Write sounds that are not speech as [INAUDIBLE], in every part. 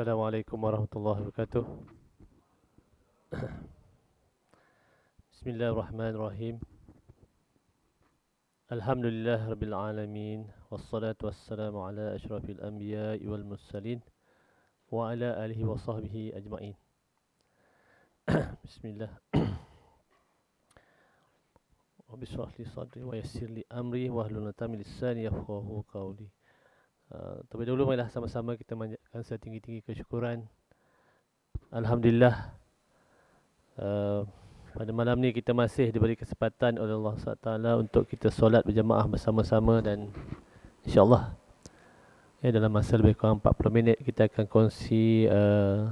السلام عليكم ورحمة الله وبركاته [CLEARS THROAT] بسم الله الرحمن الرحيم الحمد لله رب العالمين والصلاة والسلام على أشرف الأنبياء والمرسلين وعلى آله وصحبه أجمعين [CLEARS THROAT] بسم الله [CLEARS THROAT] رب اشرح لي صدري ويسر لي أمري واهل نتامل لساني يفقهوا قولي terlebih uh, dahulu marilah sama-sama kita manjatkan setinggi-tinggi kesyukuran. Alhamdulillah. Uh, pada malam ni kita masih diberi kesempatan oleh Allah SWT untuk kita solat berjamaah bersama-sama dan insyaAllah ya, dalam masa lebih kurang 40 minit kita akan kongsi uh,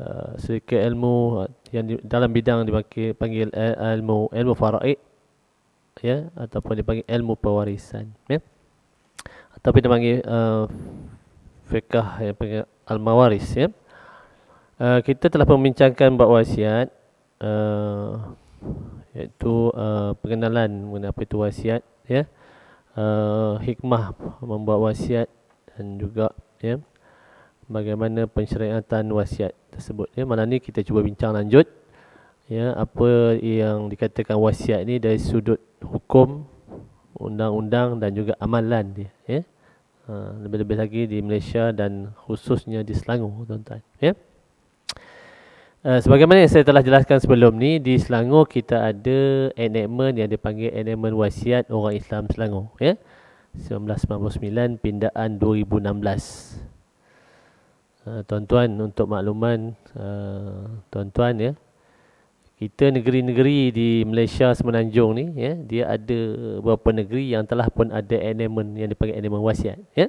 uh, sedikit ilmu yang di, dalam bidang dipanggil ilmu ilmu faraid ya ataupun dipanggil ilmu pewarisan ya tapi dia panggil uh, fiqah yang panggil al-mawaris ya. Uh, kita telah membincangkan bab wasiat uh, iaitu uh, pengenalan mengenai apa itu wasiat ya. Uh, hikmah membuat wasiat dan juga ya bagaimana pensyariatan wasiat tersebut ya. Malam ni kita cuba bincang lanjut ya apa yang dikatakan wasiat ni dari sudut hukum undang-undang dan juga amalan dia ya ha, lebih-lebih lagi di Malaysia dan khususnya di Selangor tuan-tuan ya eh, sebagaimana yang saya telah jelaskan sebelum ni di Selangor kita ada enactment yang dipanggil enactment wasiat orang Islam Selangor ya. 1999 pindaan 2016. Uh, eh, tuan-tuan untuk makluman uh, tuan-tuan ya. Yeah? kita negeri-negeri di Malaysia Semenanjung ni ya dia ada beberapa negeri yang telah pun ada elemen yang dipanggil elemen wasiat ya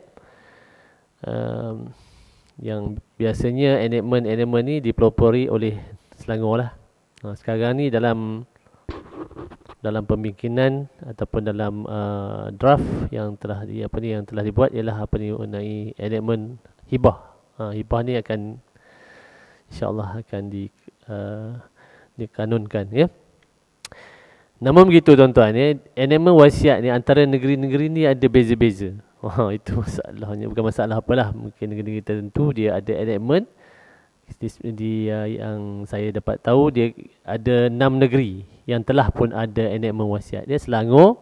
um, yang biasanya elemen-elemen ni dipelopori oleh Selangor lah ha, sekarang ni dalam dalam pemikiran ataupun dalam uh, draft yang telah di, apa ni yang telah dibuat ialah apa ni mengenai elemen hibah ha, hibah ni akan insyaallah akan di uh, dikanunkan ya. Namun begitu tuan-tuan ya, enemen wasiat ni antara negeri-negeri ni ada beza-beza. Oh, [LAUGHS] itu masalahnya bukan masalah apalah mungkin negeri-negeri tertentu dia ada enemen dia uh, yang saya dapat tahu dia ada enam negeri yang telah pun ada enemen wasiat dia ya. Selangor,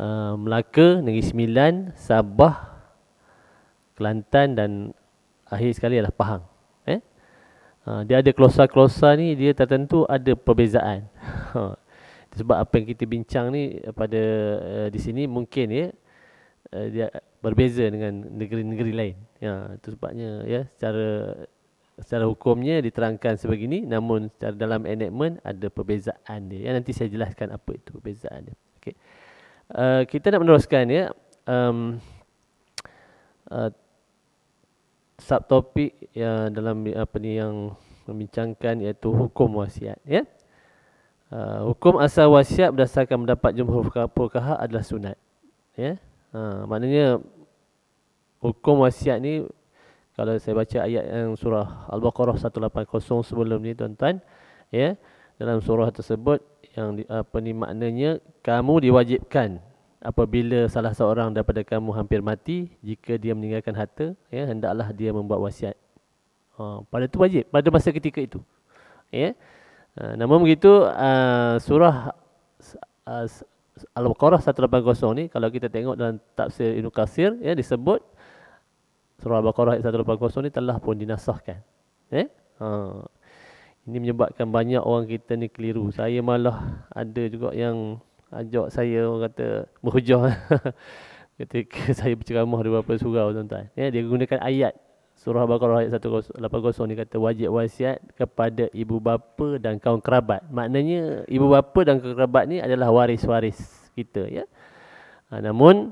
uh, Melaka, Negeri Sembilan, Sabah, Kelantan dan akhir sekali adalah Pahang. Ha, dia ada klosa-klosa ni dia tertentu ada perbezaan. Ha, sebab apa yang kita bincang ni eh, pada uh, di sini mungkin ya uh, dia berbeza dengan negeri-negeri lain. Ya, itu sebabnya ya cara secara hukumnya diterangkan sebegini namun secara dalam enactment ada perbezaan dia. Ya, nanti saya jelaskan apa itu perbezaan dia. Okey. Uh, kita nak meneruskan ya. Um, subtopik yang dalam apa ni yang membincangkan iaitu hukum wasiat ya. Uh, hukum asal wasiat berdasarkan mendapat jumhur fuqaha adalah sunat. Ya. Uh, maknanya hukum wasiat ni kalau saya baca ayat yang surah Al-Baqarah 180 sebelum ni tuan-tuan ya dalam surah tersebut yang apa ni maknanya kamu diwajibkan apabila salah seorang daripada kamu hampir mati jika dia meninggalkan harta ya hendaklah dia membuat wasiat ha, pada tu wajib pada masa ketika itu ya ha, namun begitu uh, surah uh, al-baqarah 180 ni kalau kita tengok dalam tafsir ibnu kasir ya disebut surah al-baqarah 180 ni telah pun dinasahkan ya ha. ini menyebabkan banyak orang kita ni keliru saya malah ada juga yang ajak saya orang kata berhujah [LAUGHS] ketika [LAUGHS] saya berceramah di beberapa surau tuan-tuan ya dia gunakan ayat surah al-baqarah ayat 180 ni kata wajib wasiat kepada ibu bapa dan kaum kerabat maknanya ibu bapa dan kaum kerabat ni adalah waris-waris kita ya ha, namun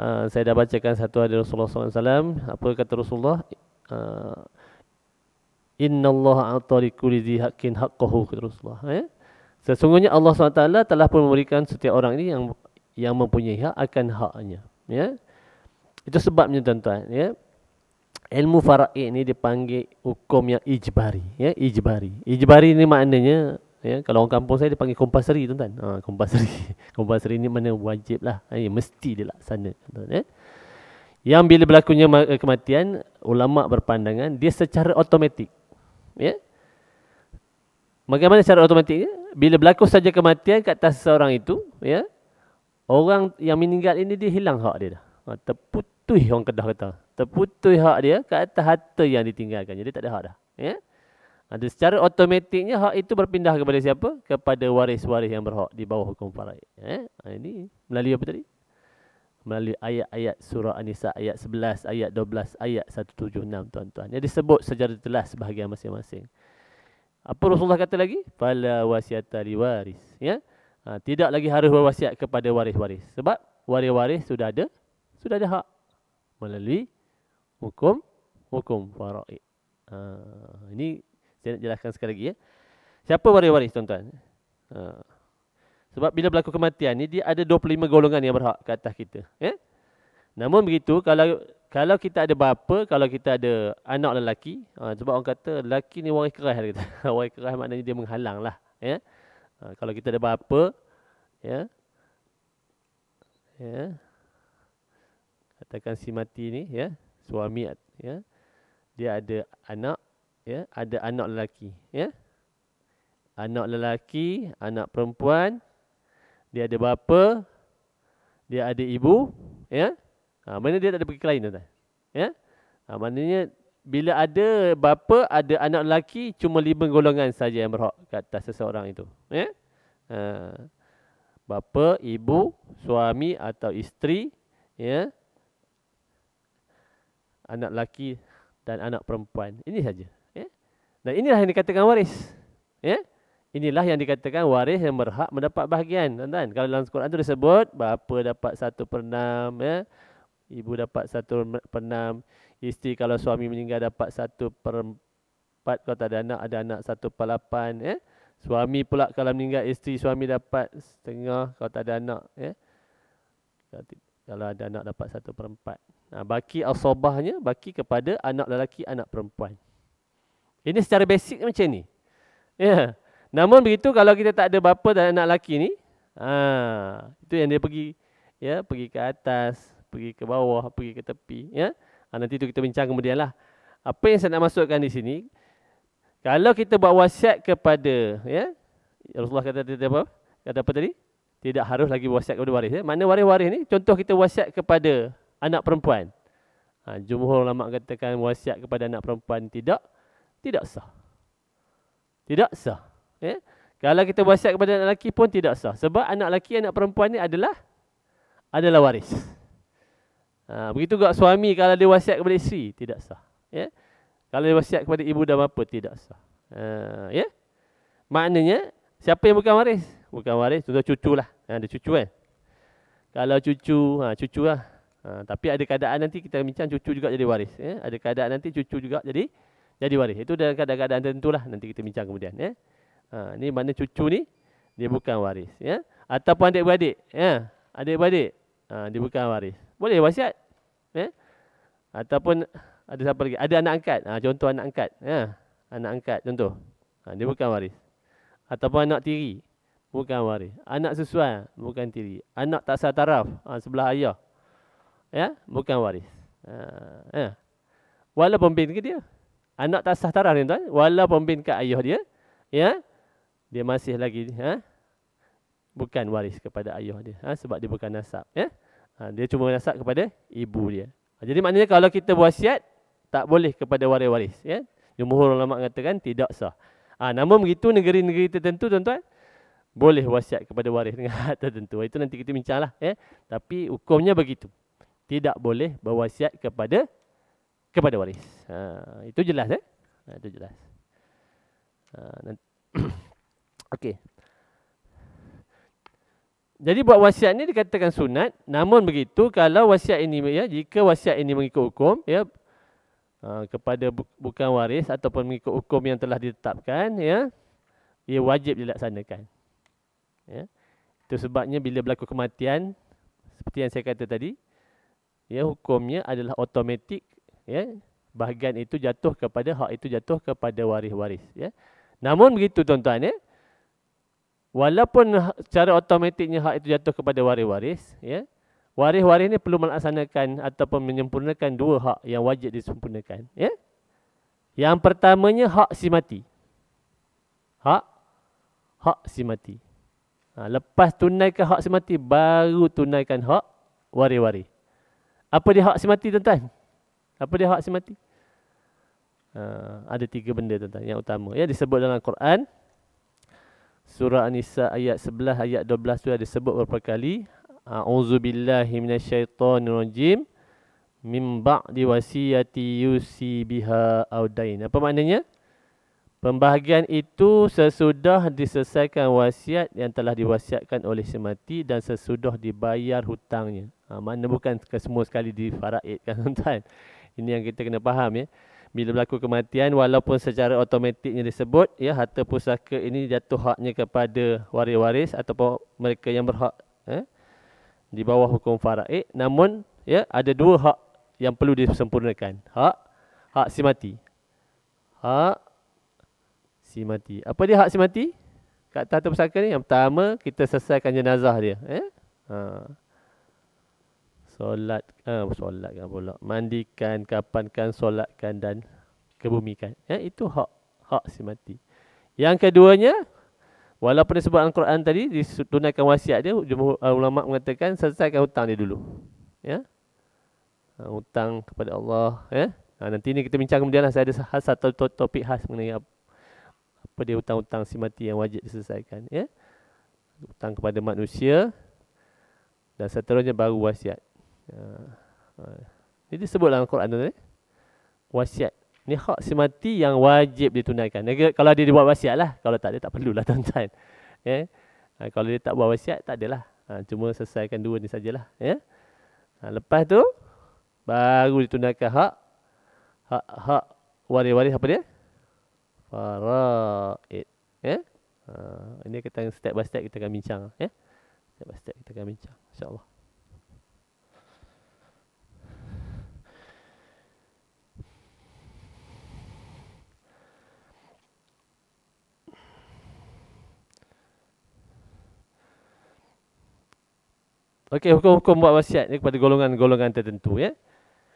uh, saya dah bacakan satu hadis Rasulullah sallallahu alaihi wasallam apa kata Rasulullah uh, ah, Inna Allah atari kulli dhi haqqin haqqahu Rasulullah ya Sesungguhnya Allah SWT telah pun memberikan setiap orang ini yang yang mempunyai hak akan haknya. Ya? Itu sebabnya tuan-tuan. Ya? Ilmu fara'i ini dipanggil hukum yang ijbari. Ya? Ijbari. Ijbari ini maknanya, ya? kalau orang kampung saya dipanggil kompasari tuan-tuan. Ha, kompasari. [LAUGHS] kompasari ini mana wajib lah. Ya, eh, mesti dilaksanakan. Tuan ya? Yang bila berlakunya kematian, ulama' berpandangan dia secara otomatik. Ya? Bagaimana secara automatik? Bila berlaku saja kematian kat atas seorang itu, ya, orang yang meninggal ini dia hilang hak dia dah. Ha, terputus orang kedah kata. Terputus hak dia ke atas harta yang ditinggalkan. Jadi tak ada hak dah. Ya? Ada ha, secara automatiknya hak itu berpindah kepada siapa? Kepada waris-waris yang berhak di bawah hukum faraid. Ya? Ha, ini melalui apa tadi? Melalui ayat-ayat surah An-Nisa ayat 11, ayat 12, ayat 176 tuan-tuan. Jadi sebut secara jelas sebahagian masing-masing. Apa Rasulullah kata lagi? Fala wasiat waris. Ya? Ha, tidak lagi harus berwasiat kepada waris-waris. Sebab waris-waris sudah ada, sudah ada hak melalui hukum hukum fara'i. Ha, ini saya nak jelaskan sekali lagi. Ya. Siapa waris-waris tuan-tuan? Ha. Sebab bila berlaku kematian ni, dia ada 25 golongan yang berhak ke atas kita. Ya? Namun begitu, kalau kalau kita ada bapa, kalau kita ada anak lelaki, ha, sebab orang kata lelaki ni waris kerah dia kata. waris [LAUGHS] kerah maknanya dia menghalang lah. Ya? Ha, kalau kita ada bapa, ya? Ya? katakan si mati ni, ya? suami, ya? dia ada anak, ya? ada anak lelaki. Ya? Anak lelaki, anak perempuan, dia ada bapa, dia ada ibu, ya? Ha, mana dia tak ada pergi klien tuan-tuan? Ya? Ha, maknanya bila ada bapa, ada anak lelaki, cuma lima golongan saja yang berhak ke atas seseorang itu. Ya? Ha, bapa, ibu, suami atau isteri, ya? anak lelaki dan anak perempuan. Ini saja. Ya? Dan inilah yang dikatakan waris. Ya? Inilah yang dikatakan waris yang berhak mendapat bahagian. Tuan -tuan. Kalau dalam Quran itu disebut, bapa dapat satu per enam, ya? ibu dapat satu per enam, isteri kalau suami meninggal dapat satu per empat, kalau tak ada anak, ada anak satu per lapan. Eh? Suami pula kalau meninggal, isteri suami dapat setengah, kalau tak ada anak. Eh? Kalau ada anak dapat satu per empat. Nah, baki asobahnya, baki kepada anak lelaki, anak perempuan. Ini secara basic macam ni. Yeah. Namun begitu, kalau kita tak ada bapa dan anak lelaki ni, ah, itu yang dia pergi ya pergi ke atas pergi ke bawah, pergi ke tepi. Ya? Ha, nanti tu kita bincang kemudianlah. Apa yang saya nak masukkan di sini, kalau kita buat wasiat kepada, ya, Rasulullah kata tadi apa? Kata apa tadi? Tidak harus lagi wasiat kepada waris. Ya? Mana waris-waris ni? Contoh kita wasiat kepada anak perempuan. Ha, Jumhur ulama katakan wasiat kepada anak perempuan tidak, tidak sah. Tidak sah. Ya? Kalau kita wasiat kepada anak lelaki pun tidak sah. Sebab anak lelaki, anak perempuan ni adalah, adalah waris. Ha, begitu juga suami kalau dia wasiat kepada isteri, tidak sah. Ya? Kalau dia wasiat kepada ibu dan bapa, tidak sah. Ha, ya? Maknanya, siapa yang bukan waris? Bukan waris, contoh cucu lah. Ha, ada cucu kan? Kalau cucu, ha, cucu lah. Ha, tapi ada keadaan nanti kita bincang cucu juga jadi waris. Ya? Ada keadaan nanti cucu juga jadi jadi waris. Itu dalam keadaan-keadaan tertentu lah nanti kita bincang kemudian. Ya? Ha, ini mana cucu ni, dia bukan waris. Ya? Ataupun adik-beradik. Ya. Adik-beradik, ha, dia bukan waris. Boleh wasiat, eh? ataupun ada siapa lagi ada anak angkat ha, contoh anak angkat ya anak angkat contoh ha, dia bukan waris ataupun anak tiri bukan waris anak sesuai bukan tiri anak tak sataraf ha, sebelah ayah ya bukan waris ha, ya walaupun bin ke dia anak tak taraf ni tuan Walau bin ke ayah dia ya dia masih lagi ha, bukan waris kepada ayah dia ha, sebab dia bukan nasab ya Ha, dia cuma nasihat kepada ibu dia. Ha, jadi maknanya kalau kita wasiat, tak boleh kepada waris-waris. Ya? orang ulama katakan tidak sah. Ha, namun begitu negeri-negeri tertentu tuan-tuan, boleh wasiat kepada waris dengan [LAUGHS] hak tertentu. Ha, itu nanti kita bincanglah. Ya? Tapi hukumnya begitu. Tidak boleh berwasiat kepada kepada waris. Ha, itu jelas. Eh? Ha, itu jelas. Ha, [COUGHS] Okey jadi buat wasiat ini dikatakan sunat namun begitu kalau wasiat ini ya jika wasiat ini mengikut hukum ya ha, kepada bu bukan waris ataupun mengikut hukum yang telah ditetapkan ya ia wajib dilaksanakan ya itu sebabnya bila berlaku kematian seperti yang saya kata tadi ya hukumnya adalah otomatik ya bahagian itu jatuh kepada hak itu jatuh kepada waris-waris ya namun begitu tuan-tuan ya walaupun ha, secara otomatiknya hak itu jatuh kepada waris-waris ya waris-waris ini perlu melaksanakan ataupun menyempurnakan dua hak yang wajib disempurnakan ya yang pertamanya hak si mati hak hak si mati ha, lepas tunaikan hak si mati baru tunaikan hak waris-waris apa dia hak si mati tuan-tuan apa dia hak si mati ha, ada tiga benda tuan-tuan yang utama ya disebut dalam Quran surah An-Nisa ayat 11 ayat 12 tu ada sebut beberapa kali auzubillahi minasyaitonirrajim mim ba'di wasiyati yusi biha audain apa maknanya pembahagian itu sesudah diselesaikan wasiat yang telah diwasiatkan oleh si mati dan sesudah dibayar hutangnya ha, mana bukan semua sekali difaraidkan [LAUGHS] tuan-tuan ini yang kita kena faham ya bila berlaku kematian walaupun secara automatiknya disebut ya harta pusaka ini jatuh haknya kepada waris-waris ataupun mereka yang berhak eh, di bawah hukum faraid namun ya ada dua hak yang perlu disempurnakan hak hak si mati hak si mati apa dia hak si mati kat harta pusaka ni yang pertama kita selesaikan jenazah dia eh ha solat ah ha, uh, solatkan pula mandikan kapankan solatkan dan kebumikan ya itu hak hak si mati yang keduanya walaupun disebut al-Quran tadi ditunaikan wasiat dia jumhur uh, ulama mengatakan selesaikan hutang dia dulu ya uh, hutang kepada Allah ya Ha, nanti ni kita bincang kemudian lah. saya ada satu topik khas mengenai apa dia hutang-hutang si mati yang wajib diselesaikan ya. Hutang kepada manusia dan seterusnya baru wasiat. Ya, ini disebut dalam Quran tadi. Wasiat. ni hak si mati yang wajib ditunaikan. kalau dia buat wasiat lah. Kalau tak, dia tak perlulah [LAUGHS] tuan-tuan. Ya. Ha, kalau dia tak buat wasiat, tak adalah. Ha, cuma selesaikan dua ni sajalah. Ya. Ha, lepas tu, baru ditunaikan hak. Hak, hak waris-waris apa dia? Faraid. Ya. Ha, ini kita step by step kita akan bincang. Ya. Step by step kita akan bincang. InsyaAllah. Okey, hukum-hukum buat wasiat ni kepada golongan-golongan tertentu ya.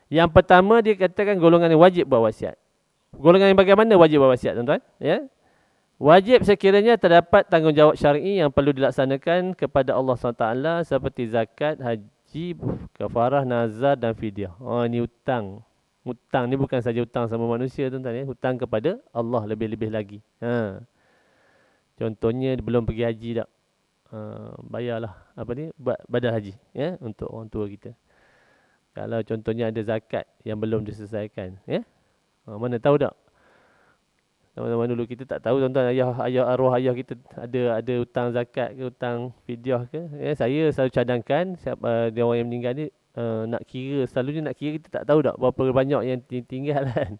Yang pertama dia katakan golongan yang wajib buat wasiat. Golongan yang bagaimana wajib buat wasiat tuan-tuan? Ya. Wajib sekiranya terdapat tanggungjawab syar'i yang perlu dilaksanakan kepada Allah SWT seperti zakat, haji, kafarah, nazar dan fidyah. Oh, ni hutang. Hutang ni bukan saja hutang sama manusia tuan-tuan ya. Hutang kepada Allah lebih-lebih lagi. Ha. Contohnya belum pergi haji tak? Eh, bayarlah apa ni buat badal haji ya untuk orang tua kita. Kalau contohnya ada zakat yang belum diselesaikan ya. Ha, mana tahu tak? Zaman-zaman dulu kita tak tahu tuan-tuan ayah ayah arwah ayah kita ada ada hutang zakat ke hutang fidyah ke. Ya, saya selalu cadangkan siapa uh, eh, dia orang yang meninggal ni uh, nak kira selalu selalunya nak kira kita tak tahu tak berapa banyak yang tinggal kan.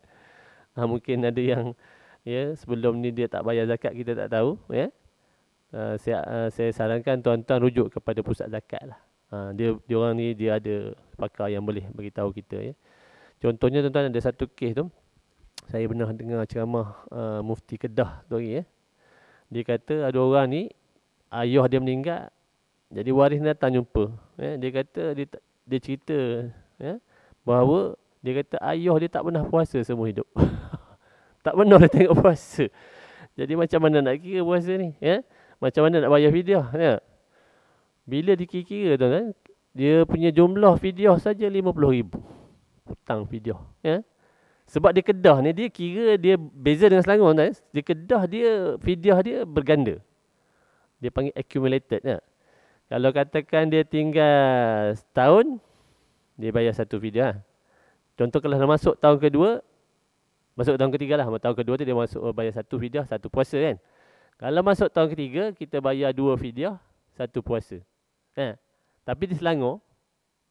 Ha, [LAUGHS] mungkin ada yang ya sebelum ni dia tak bayar zakat kita tak tahu ya. Eh, saya, uh, saya sarankan tuan-tuan rujuk kepada pusat zakat lah. Ha, dia dia orang ni dia ada pakar yang boleh bagi tahu kita ya. Contohnya tuan-tuan ada satu kes tu. Saya pernah dengar ceramah uh, mufti Kedah tu ya. Dia kata ada orang ni ayah dia meninggal jadi waris datang jumpa ya. Dia kata dia dia cerita ya bahawa dia kata ayah dia tak pernah puasa semua hidup. [LAUGHS] tak pernah dia tengok puasa. Jadi macam mana nak kira puasa ni ya? macam mana nak bayar fidyah ya? bila dikira-kira tuan-tuan dia punya jumlah fidyah saja 50000 hutang fidyah ya sebab dia kedah ni dia kira dia beza dengan Selangor tuan dia kedah dia fidyah dia berganda dia panggil accumulated ya kalau katakan dia tinggal setahun dia bayar satu fidyah ha. contoh kalau dah masuk tahun kedua masuk tahun ketiga lah tahun kedua tu dia masuk oh, bayar satu fidyah satu puasa kan kalau masuk tahun ketiga, kita bayar dua fidyah, satu puasa. Eh, tapi di Selangor,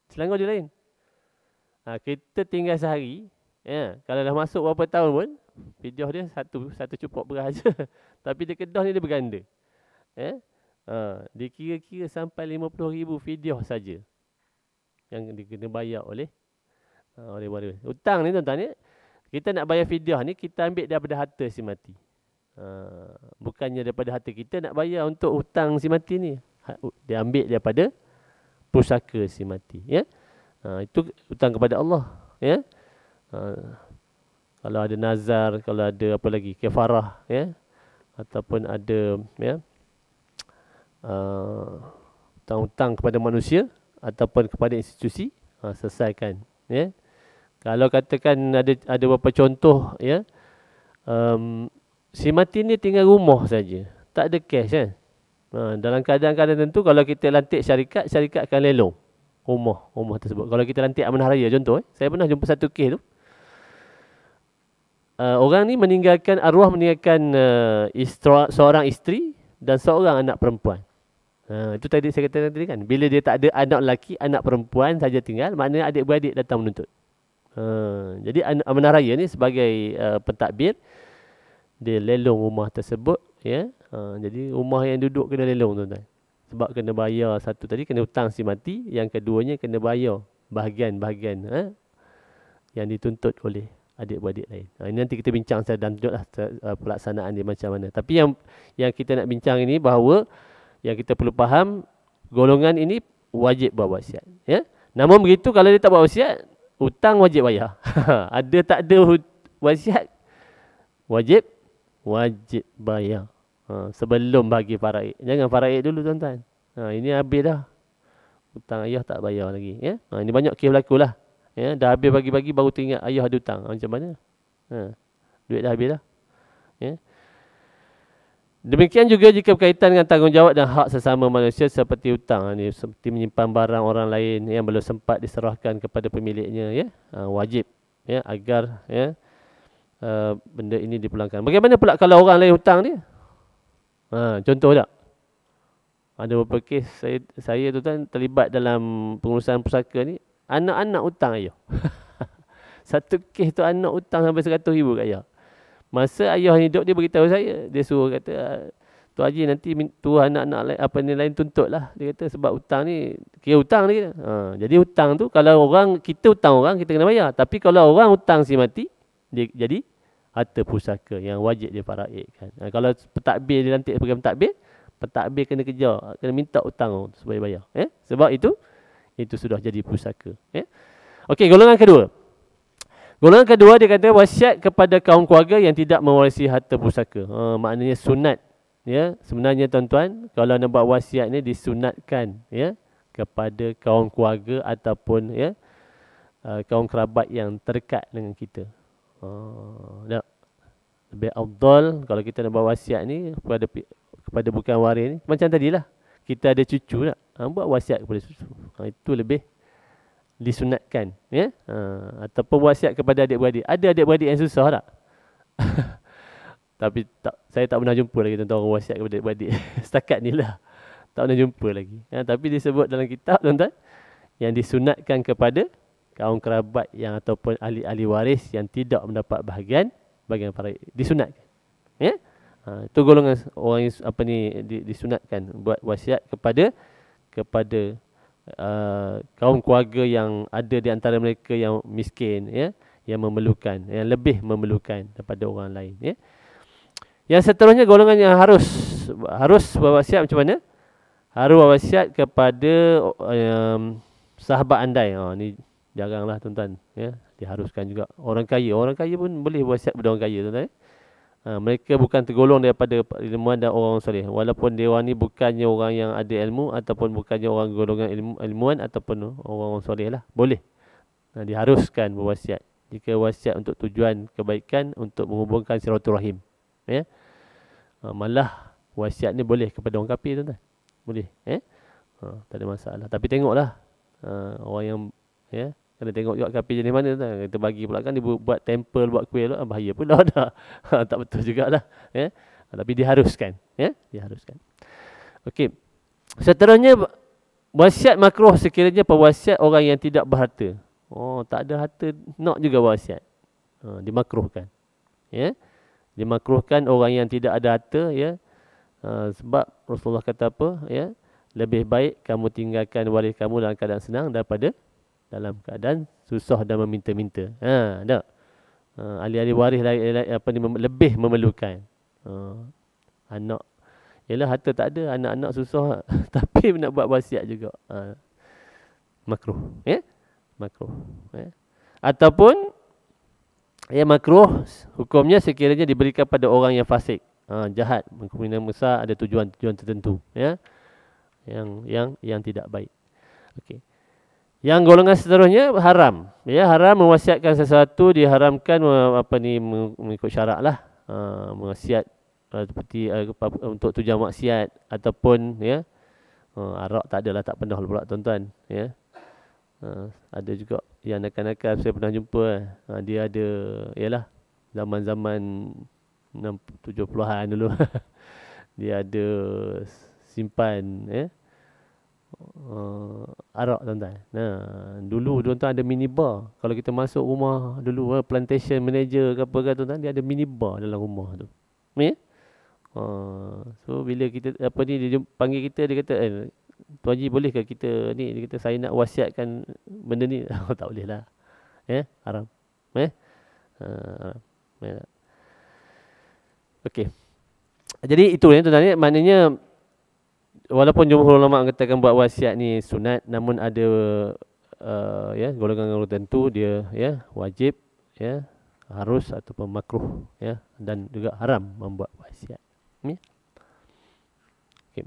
Selangor dia lain. Ha, kita tinggal sehari, eh, kalau dah masuk berapa tahun pun, fidyah dia satu satu cupok beras saja. [LAUGHS] tapi di Kedah ni dia berganda. Eh, ha, dia kira-kira sampai RM50,000 fidyah saja yang dikena bayar oleh ha, oleh warga. Hutang ni tuan-tuan ni, ya. kita nak bayar fidyah ni, kita ambil daripada harta si mati. Ah, bukannya daripada harta kita nak bayar untuk hutang si mati ni. Ha, dia ambil daripada pusaka si mati. Ya? Ha, itu hutang kepada Allah. Ya? Ha, kalau ada nazar, kalau ada apa lagi, kefarah. Ya? Ataupun ada ya? Ah, hutang-hutang uh, kepada manusia ataupun kepada institusi, ha, selesaikan. Ya? Kalau katakan ada ada beberapa contoh ya. Um, si mati ni tinggal rumah saja. Tak ada cash kan. Ha, dalam keadaan-keadaan tentu kalau kita lantik syarikat, syarikat akan lelong rumah, rumah tersebut. Kalau kita lantik amanah raya contoh, eh? saya pernah jumpa satu kes tu. Uh, orang ni meninggalkan arwah meninggalkan uh, istra, seorang isteri dan seorang anak perempuan. Ha, itu tadi saya kata tadi kan bila dia tak ada anak lelaki anak perempuan saja tinggal maknanya adik-beradik datang menuntut. Ha, jadi amanah raya ni sebagai uh, pentadbir dia lelong rumah tersebut ya ha, jadi rumah yang duduk kena lelong tuan-tuan sebab kena bayar satu tadi kena hutang si mati yang keduanya kena bayar bahagian-bahagian ha, yang dituntut oleh adik-beradik lain ha, ini nanti kita bincang secara dalam lah, uh, pelaksanaan dia macam mana tapi yang yang kita nak bincang ini bahawa yang kita perlu faham golongan ini wajib bawa wasiat ya namun begitu kalau dia tak bawa wasiat hutang wajib bayar [LAUGHS] ada tak ada wasiat wajib wajib bayar ha, sebelum bagi faraid jangan faraid dulu tuan-tuan ha, ini habis dah hutang ayah tak bayar lagi ya ha, ini banyak kes berlaku lah ya dah habis bagi-bagi baru teringat ayah ada hutang ha, macam mana ha, duit dah habis dah ya Demikian juga jika berkaitan dengan tanggungjawab dan hak sesama manusia seperti hutang ha, ini seperti menyimpan barang orang lain yang belum sempat diserahkan kepada pemiliknya ya ha, wajib ya agar ya Eh, benda ini dipulangkan. Bagaimana pula kalau orang lain hutang dia? Ha, contoh tak? Ada beberapa kes saya, saya tu kan terlibat dalam pengurusan pusaka ni. Anak-anak hutang ayah. [LAUGHS] Satu kes tu anak hutang sampai RM100,000 kat ayah. Masa ayah hidup dia beritahu saya. Dia suruh kata, Tu Haji nanti tu anak-anak apa ni lain lah Dia kata sebab hutang ni, kira hutang ni Ha, jadi hutang tu, kalau orang, kita hutang orang, kita kena bayar. Tapi kalau orang hutang si mati, dia, jadi harta pusaka yang wajib dia faraidkan. Ha, kalau pentadbir dia nanti pergi pentadbir, pentadbir kena kerja, kena minta hutang supaya bayar. Eh? Sebab itu, itu sudah jadi pusaka. Eh? Okey, golongan kedua. Golongan kedua dia kata wasiat kepada kaum keluarga yang tidak mewarisi harta pusaka. Ha, maknanya sunat. Ya, sebenarnya tuan-tuan, kalau nak buat wasiat ni disunatkan ya kepada kaum keluarga ataupun ya uh, kaum kerabat yang terdekat dengan kita nak oh, lebih afdal kalau kita nak buat wasiat ni kepada kepada bukan waris ni macam tadilah kita ada cucu nak ha, buat wasiat kepada cucu ha, itu lebih disunatkan ya yeah? ha, ataupun wasiat kepada adik-beradik ada adik-beradik yang susah tak [LAUGHS] tapi tak, saya tak pernah jumpa lagi tentang orang wasiat kepada adik-beradik [LAUGHS] setakat ni lah tak pernah jumpa lagi ya, tapi disebut dalam kitab tuan-tuan yang disunatkan kepada kaum kerabat yang ataupun ahli-ahli waris yang tidak mendapat bahagian bahagian faraid disunatkan ya ha, itu golongan orang yang, apa ni disunatkan buat wasiat kepada kepada uh, kaum keluarga yang ada di antara mereka yang miskin ya yang memerlukan yang lebih memerlukan daripada orang lain ya yang seterusnya golongan yang harus harus berwasiat macam mana harus wasiat kepada um, sahabat anda ha ni Janganlah tuan-tuan ya, Diharuskan juga Orang kaya Orang kaya pun boleh buat siap Orang kaya tuan-tuan ha, Mereka bukan tergolong daripada ilmuan dan orang soleh Walaupun dewa ni bukannya orang yang ada ilmu Ataupun bukannya orang golongan ilmu, ilmuan Ataupun orang-orang soleh lah Boleh ha, Diharuskan berwasiat Jika wasiat untuk tujuan kebaikan Untuk menghubungkan siratul rahim ya. ha, Malah wasiat ni boleh kepada orang kapi tuan-tuan Boleh eh? ha, Tak ada masalah Tapi tengoklah ha, Orang yang Ya Kena tengok juga kapi jenis mana tu. Kita bagi pula kan dia buat temple, buat kuil tu. Ah, bahaya pun [LAUGHS] dah. ada ah, tak betul jugalah. Ya? Ah, tapi diharuskan. Ya? Diharuskan. Okey. Seterusnya, wasiat makruh sekiranya pewasiat orang yang tidak berharta. Oh, tak ada harta, nak juga wasiat. Ha, dimakruhkan. Ya? Dimakruhkan orang yang tidak ada harta. Ya? Ha, sebab Rasulullah kata apa? Ya? Lebih baik kamu tinggalkan waris kamu dalam keadaan senang daripada dalam keadaan susah dan meminta-minta. Ha, tak. Ha, ahli-ahli waris lah, eh, lah, apa ni lebih memerlukan. Ha, anak ialah harta tak ada, anak-anak susah [LAUGHS] tapi nak buat wasiat juga. Ha, makruh, ya? Yeah? Makruh, ya? Yeah? Ataupun ya makruh hukumnya sekiranya diberikan pada orang yang fasik. Ha, jahat, kemungkinan musa ada tujuan-tujuan tertentu, ya. Yeah? Yang yang yang tidak baik. Okey. Yang golongan seterusnya haram. Ya, haram mewasiatkan sesuatu diharamkan apa ni mengikut syaratlah. Ha, mewasiat ha, seperti ha, untuk tujuan maksiat ataupun ya. Ha, arak tak adalah tak pernah pula tuan-tuan, ya. Ha, ada juga yang nakal-nakal saya pernah jumpa. Ha, dia ada ialah zaman-zaman 70-an dulu. [LAUGHS] dia ada simpan ya uh, Arak tuan-tuan nah, Dulu tuan-tuan ada minibar Kalau kita masuk rumah dulu uh, Plantation manager ke apa ke tuan-tuan Dia ada minibar dalam rumah tu Ya yeah? Eh? uh, So bila kita Apa ni dia panggil kita Dia kata eh, Tuan Ji boleh ke kita ni Dia kata saya nak wasiatkan Benda ni [LAUGHS] oh, Tak boleh lah Ya yeah? haram Ya yeah? haram uh, yeah. Okay Jadi itu ya tuan-tuan Maknanya walaupun jumhur ulama mengatakan buat wasiat ni sunat namun ada uh, ya golongan golongan tertentu dia ya wajib ya harus ataupun makruh ya dan juga haram membuat wasiat ni ya?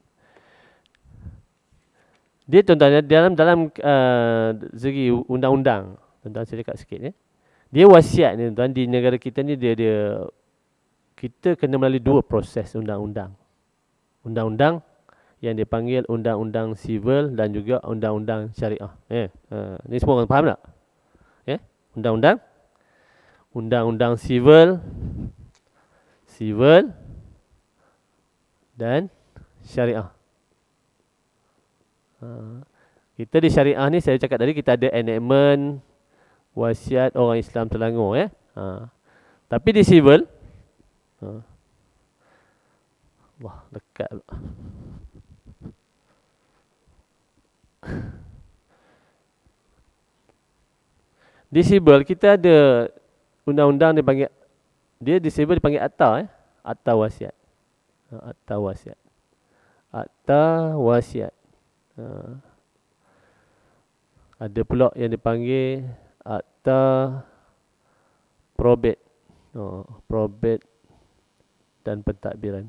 dia tuan-tuan dalam dalam uh, segi undang-undang tuan-tuan saya dekat sikit ya dia wasiat ni tuan di negara kita ni dia dia kita kena melalui dua proses undang-undang undang-undang yang dipanggil undang-undang sivil dan juga undang-undang syariah. Eh, uh, ha, ini semua orang faham tak? Eh, undang-undang undang-undang sivil sivil dan syariah. Uh, kita di syariah ni saya cakap tadi kita ada enactment wasiat orang Islam Selangor eh. Uh, tapi di sivil uh, Wah, dekat Disable, kita ada undang-undang dia panggil dia disable dipanggil atta eh? atta wasiat ha, atta wasiat atta wasiat ha. ada pula yang dipanggil atta probate oh, probate dan pentadbiran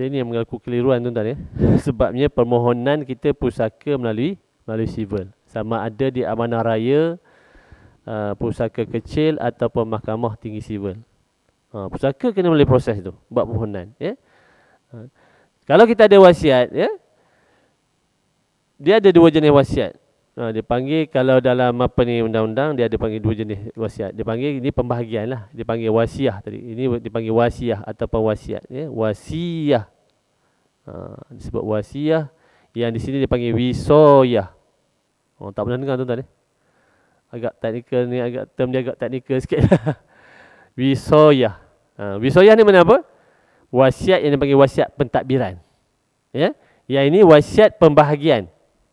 dia ni yang mengaku keliruan tuan-tuan ya. [LAUGHS] Sebabnya permohonan kita pusaka melalui melalui civil. Sama ada di amanah raya, uh, pusaka kecil ataupun mahkamah tinggi sivil Uh, pusaka kena melalui proses tu, buat permohonan. Ya. Uh, kalau kita ada wasiat, ya, dia ada dua jenis wasiat. Ha, dia panggil kalau dalam apa ni undang-undang dia ada panggil dua jenis wasiat. Dia panggil ini pembahagian lah. Dia panggil wasiah tadi. Ini dipanggil wasiah ataupun wasiat. Ya. Wasiah. Ha, disebut wasiat. Yang di sini dia panggil wisoyah. Oh, tak pernah dengar tuan-tuan eh? Agak teknikal ni, agak term dia agak teknikal sikit lah. [LAUGHS] wisoyah. Ha, wisoyah ni mana apa? Wasiat yang dipanggil wasiat pentadbiran. Ya? Yang ini wasiat pembahagian.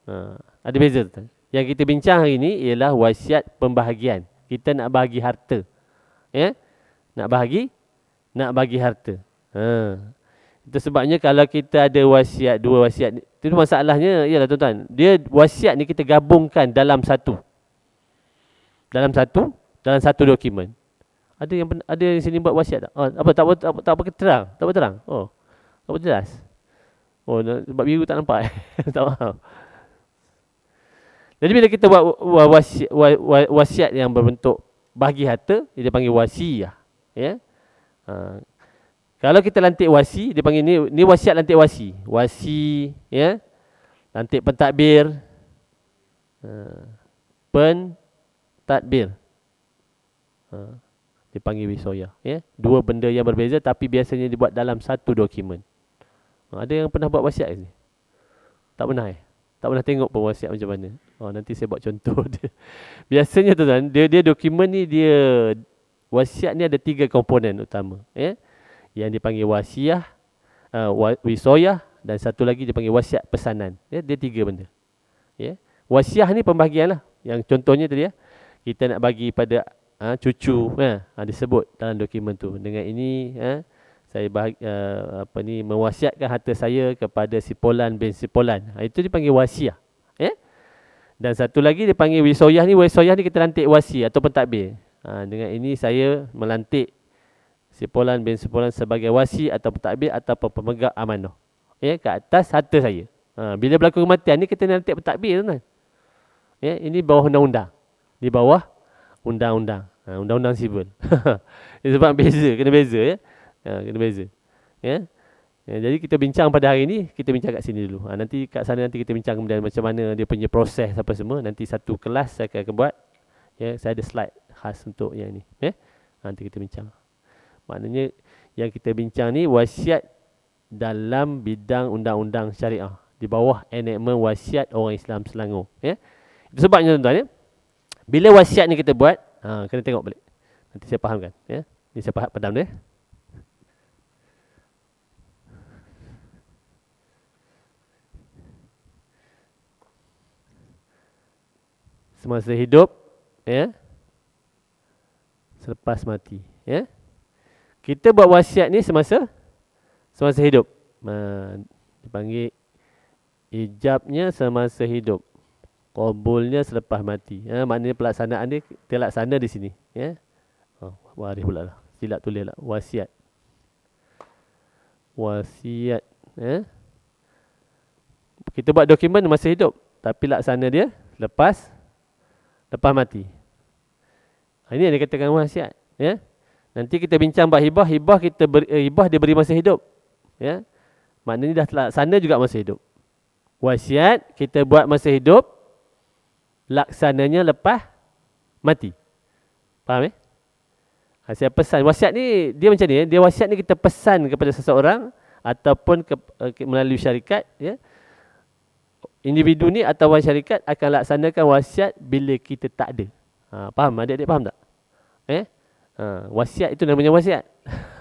Ha. Ada beza tu. Yang kita bincang hari ini ialah wasiat pembahagian. Kita nak bagi harta. Ya? Nak bagi, Nak bagi harta. Ha. Itu sebabnya kalau kita ada wasiat, dua wasiat. Itu masalahnya ialah tuan-tuan. Dia wasiat ni kita gabungkan dalam satu. Dalam satu, dalam satu dokumen. Ada yang ada yang sini buat wasiat tak? Oh, apa tak apa tak apa, tak apa terang? Tak apa terang? Oh. Tak apa jelas? Oh, sebab biru tak nampak. Eh? [LAUGHS] tak faham. Jadi bila kita buat wasiat yang berbentuk bagi harta, dia panggil wasiyah. Ya? Ha. Kalau kita lantik wasi, dia panggil ni, ni wasiat lantik wasi. Wasi, ya? lantik pentadbir. Ha. Pentadbir. Ha. Dia panggil wisoya. Ya? Dua benda yang berbeza tapi biasanya dibuat dalam satu dokumen. Ha. Ada yang pernah buat wasiat ke Tak pernah eh? Tak pernah tengok pun wasiat macam mana. Oh, nanti saya buat contoh [LAUGHS] dia. Biasanya tu kan, dia dia dokumen ni dia wasiat ni ada tiga komponen utama, ya. Eh? Yang dipanggil wasiah, uh, wisoyah dan satu lagi dipanggil wasiat pesanan. Ya, eh? dia tiga benda. Ya. Yeah? Wasiah ni pembahagianlah. Yang contohnya tadi ya. Kita nak bagi pada uh, ya, ha, cucu Ada sebut dalam dokumen tu. Dengan ini ha, saya bah, uh, apa ni mewasiatkan harta saya kepada si polan bin Sipolan. Ha, itu dipanggil wasiah. Ya. Yeah? Dan satu lagi dipanggil wisoyah ni, wisoyah ni kita lantik wasi ataupun takbir. Ha, dengan ini saya melantik si polan bin polan sebagai wasi atau takbir atau pemegang amanah. Ya, yeah? ke atas harta saya. Ha, bila berlaku kematian ni kita lantik takbir tuan. Ya, yeah? ini bawah undang-undang. Di bawah undang-undang. undang ha, undang-undang sibul. [LAUGHS] sebab beza, kena beza ya. Yeah? Ya, kena beza. Ya? ya. Jadi kita bincang pada hari ini, kita bincang kat sini dulu. Ha, nanti kat sana nanti kita bincang kemudian macam mana dia punya proses apa semua. Nanti satu kelas saya akan, buat. Ya, saya ada slide khas untuk yang ini. Ya? Ha, nanti kita bincang. Maknanya yang kita bincang ni wasiat dalam bidang undang-undang syariah di bawah enactment wasiat orang Islam Selangor ya. Itu sebabnya tuan-tuan ya. Bila wasiat ni kita buat, ha, kena tengok balik. Nanti saya fahamkan ya. Ni saya padam dia. semasa hidup ya selepas mati ya kita buat wasiat ni semasa semasa hidup ha, dipanggil ijabnya semasa hidup kabulnya selepas mati ya maknanya pelaksanaan dia terlaksana di sini ya oh waris pula lah silap tulis lah wasiat wasiat ya kita buat dokumen masa hidup tapi laksana dia lepas lepas mati. Ha, ini yang dikatakan wasiat, ya. Nanti kita bincang bab hibah, hibah kita beri, eh, hibah dia beri masa hidup. Ya. Maknanya dah laksana juga masa hidup. Wasiat kita buat masa hidup laksananya lepas mati. Faham eh? Saya ha, pesan wasiat ni dia macam ni, eh. dia wasiat ni kita pesan kepada seseorang ataupun ke, eh, melalui syarikat ya, individu ni atau syarikat akan laksanakan wasiat bila kita tak ada. Ha, faham? Adik-adik faham tak? Eh? Ha, wasiat itu namanya wasiat.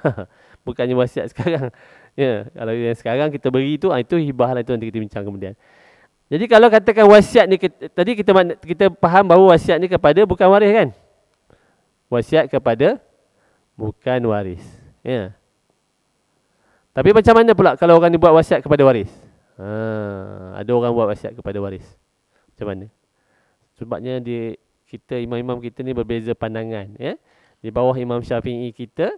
[LAUGHS] Bukannya wasiat sekarang. [LAUGHS] Ya, kalau yang sekarang kita beri itu, ha, ah, itu hibah lah itu nanti kita bincang kemudian. Jadi kalau katakan wasiat ni, tadi kita kita faham bahawa wasiat ni kepada bukan waris kan? Wasiat kepada bukan waris. Ya. Tapi macam mana pula kalau orang ni buat wasiat kepada waris? Ha, ada orang buat wasiat kepada waris. Macam mana? Sebabnya di kita imam-imam kita ni berbeza pandangan, ya. Di bawah Imam Syafi'i kita